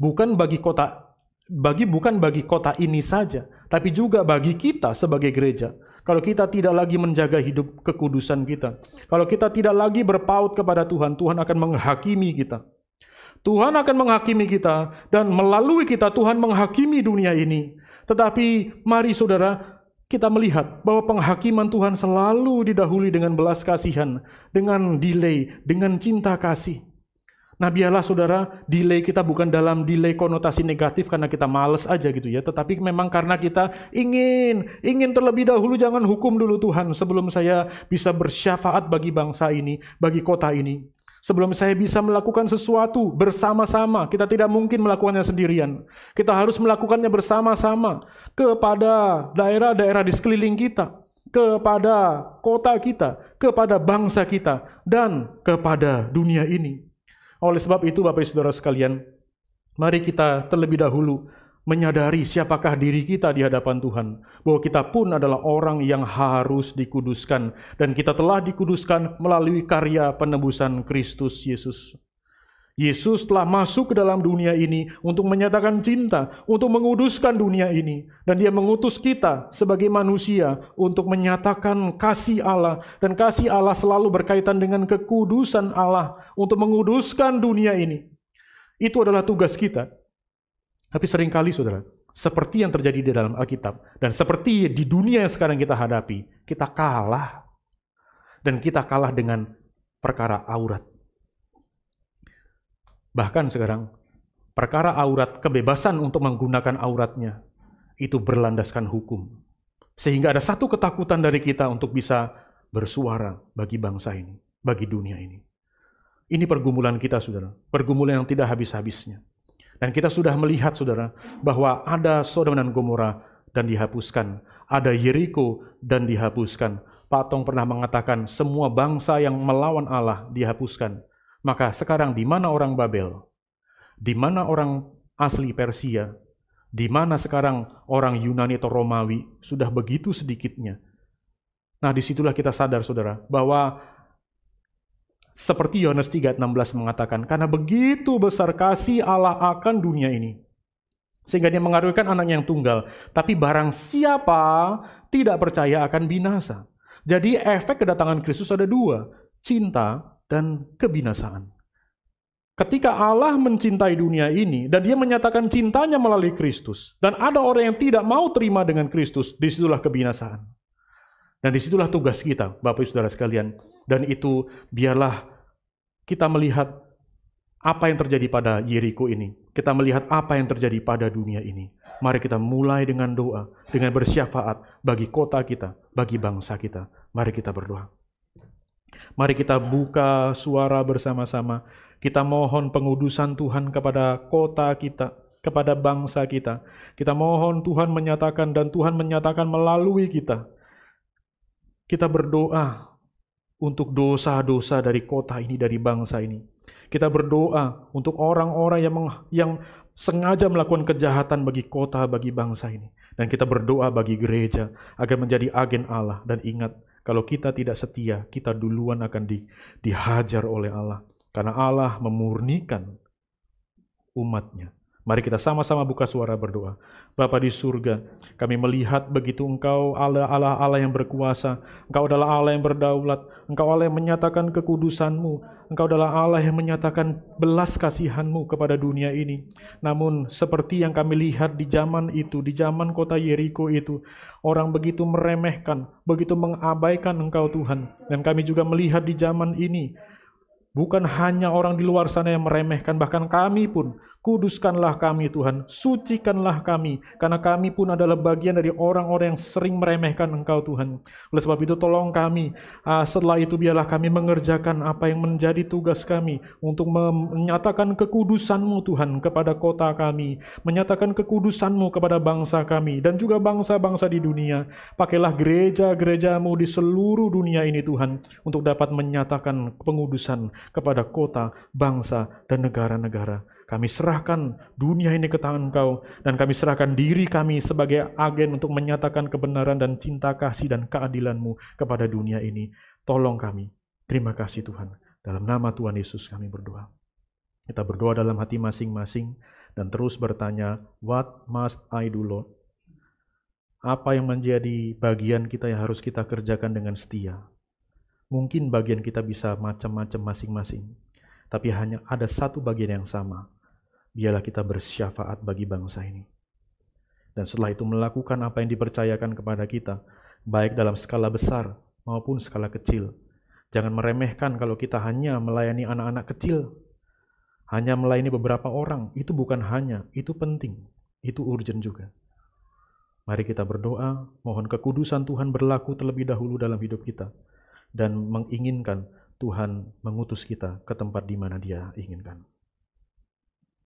bukan bagi kota bagi bukan bagi kota ini saja, tapi juga bagi kita sebagai gereja. Kalau kita tidak lagi menjaga hidup kekudusan kita, kalau kita tidak lagi berpaut kepada Tuhan, Tuhan akan menghakimi kita. Tuhan akan menghakimi kita dan melalui kita Tuhan menghakimi dunia ini. Tetapi mari saudara, kita melihat bahwa penghakiman Tuhan selalu didahului dengan belas kasihan, dengan delay, dengan cinta kasih. Nah biarlah saudara, delay kita bukan dalam delay konotasi negatif karena kita males aja gitu ya. Tetapi memang karena kita ingin, ingin terlebih dahulu jangan hukum dulu Tuhan sebelum saya bisa bersyafaat bagi bangsa ini, bagi kota ini. Sebelum saya bisa melakukan sesuatu bersama-sama, kita tidak mungkin melakukannya sendirian. Kita harus melakukannya bersama-sama kepada daerah-daerah di sekeliling kita, kepada kota kita, kepada bangsa kita, dan kepada dunia ini. Oleh sebab itu, Bapak Ibu Saudara sekalian, mari kita terlebih dahulu menyadari siapakah diri kita di hadapan Tuhan, bahwa kita pun adalah orang yang harus dikuduskan, dan kita telah dikuduskan melalui karya penebusan Kristus Yesus. Yesus telah masuk ke dalam dunia ini untuk menyatakan cinta, untuk menguduskan dunia ini. Dan dia mengutus kita sebagai manusia untuk menyatakan kasih Allah. Dan kasih Allah selalu berkaitan dengan kekudusan Allah untuk menguduskan dunia ini. Itu adalah tugas kita. Tapi seringkali saudara, seperti yang terjadi di dalam Alkitab, dan seperti di dunia yang sekarang kita hadapi, kita kalah. Dan kita kalah dengan perkara aurat Bahkan sekarang, perkara aurat, kebebasan untuk menggunakan auratnya, itu berlandaskan hukum. Sehingga ada satu ketakutan dari kita untuk bisa bersuara bagi bangsa ini, bagi dunia ini. Ini pergumulan kita, saudara. Pergumulan yang tidak habis-habisnya. Dan kita sudah melihat, saudara, bahwa ada Sodom dan Gomora dan dihapuskan. Ada Yeriko dan dihapuskan. Patong pernah mengatakan, semua bangsa yang melawan Allah dihapuskan. Maka sekarang di mana orang Babel? Di mana orang asli Persia? Di mana sekarang orang Yunani atau Romawi? Sudah begitu sedikitnya. Nah, disitulah kita sadar, saudara, bahwa seperti Yohanes 3:16 mengatakan, karena begitu besar kasih Allah akan dunia ini, sehingga dia mengaruhkan anak yang tunggal. Tapi barang siapa tidak percaya akan binasa. Jadi efek kedatangan Kristus ada dua, cinta dan kebinasaan. Ketika Allah mencintai dunia ini dan dia menyatakan cintanya melalui Kristus dan ada orang yang tidak mau terima dengan Kristus, disitulah kebinasaan. Dan disitulah tugas kita, Bapak Ibu Saudara sekalian. Dan itu biarlah kita melihat apa yang terjadi pada Yeriko ini. Kita melihat apa yang terjadi pada dunia ini. Mari kita mulai dengan doa, dengan bersyafaat bagi kota kita, bagi bangsa kita. Mari kita berdoa. Mari kita buka suara bersama-sama. Kita mohon pengudusan Tuhan kepada kota kita, kepada bangsa kita. Kita mohon Tuhan menyatakan dan Tuhan menyatakan melalui kita. Kita berdoa untuk dosa-dosa dari kota ini, dari bangsa ini. Kita berdoa untuk orang-orang yang, yang sengaja melakukan kejahatan bagi kota, bagi bangsa ini. Dan kita berdoa bagi gereja agar menjadi agen Allah. Dan ingat, kalau kita tidak setia, kita duluan akan di, dihajar oleh Allah. Karena Allah memurnikan umatnya. Mari kita sama-sama buka suara berdoa. Bapa di surga, kami melihat begitu Engkau Allah Allah Allah yang berkuasa, Engkau adalah Allah yang berdaulat, Engkau Allah yang menyatakan kekudusanmu, Engkau adalah Allah yang menyatakan belas kasihanmu kepada dunia ini. Namun seperti yang kami lihat di zaman itu, di zaman kota Yeriko itu, orang begitu meremehkan, begitu mengabaikan Engkau Tuhan. Dan kami juga melihat di zaman ini, bukan hanya orang di luar sana yang meremehkan, bahkan kami pun Kuduskanlah kami Tuhan, sucikanlah kami, karena kami pun adalah bagian dari orang-orang yang sering meremehkan Engkau Tuhan. Oleh sebab itu tolong kami, ah, setelah itu biarlah kami mengerjakan apa yang menjadi tugas kami untuk menyatakan kekudusanmu Tuhan kepada kota kami, menyatakan kekudusanmu kepada bangsa kami, dan juga bangsa-bangsa di dunia. Pakailah gereja-gerejamu di seluruh dunia ini Tuhan, untuk dapat menyatakan pengudusan kepada kota, bangsa, dan negara-negara. Kami serahkan dunia ini ke tangan Engkau dan kami serahkan diri kami sebagai agen untuk menyatakan kebenaran dan cinta kasih dan keadilanMu kepada dunia ini. Tolong kami. Terima kasih Tuhan. Dalam nama Tuhan Yesus kami berdoa. Kita berdoa dalam hati masing-masing dan terus bertanya, "What must I do, Lord?" Apa yang menjadi bagian kita yang harus kita kerjakan dengan setia? Mungkin bagian kita bisa macam-macam masing-masing, tapi hanya ada satu bagian yang sama, biarlah kita bersyafaat bagi bangsa ini. Dan setelah itu melakukan apa yang dipercayakan kepada kita, baik dalam skala besar maupun skala kecil. Jangan meremehkan kalau kita hanya melayani anak-anak kecil, hanya melayani beberapa orang. Itu bukan hanya, itu penting, itu urgent juga. Mari kita berdoa, mohon kekudusan Tuhan berlaku terlebih dahulu dalam hidup kita dan menginginkan Tuhan mengutus kita ke tempat di mana Dia inginkan.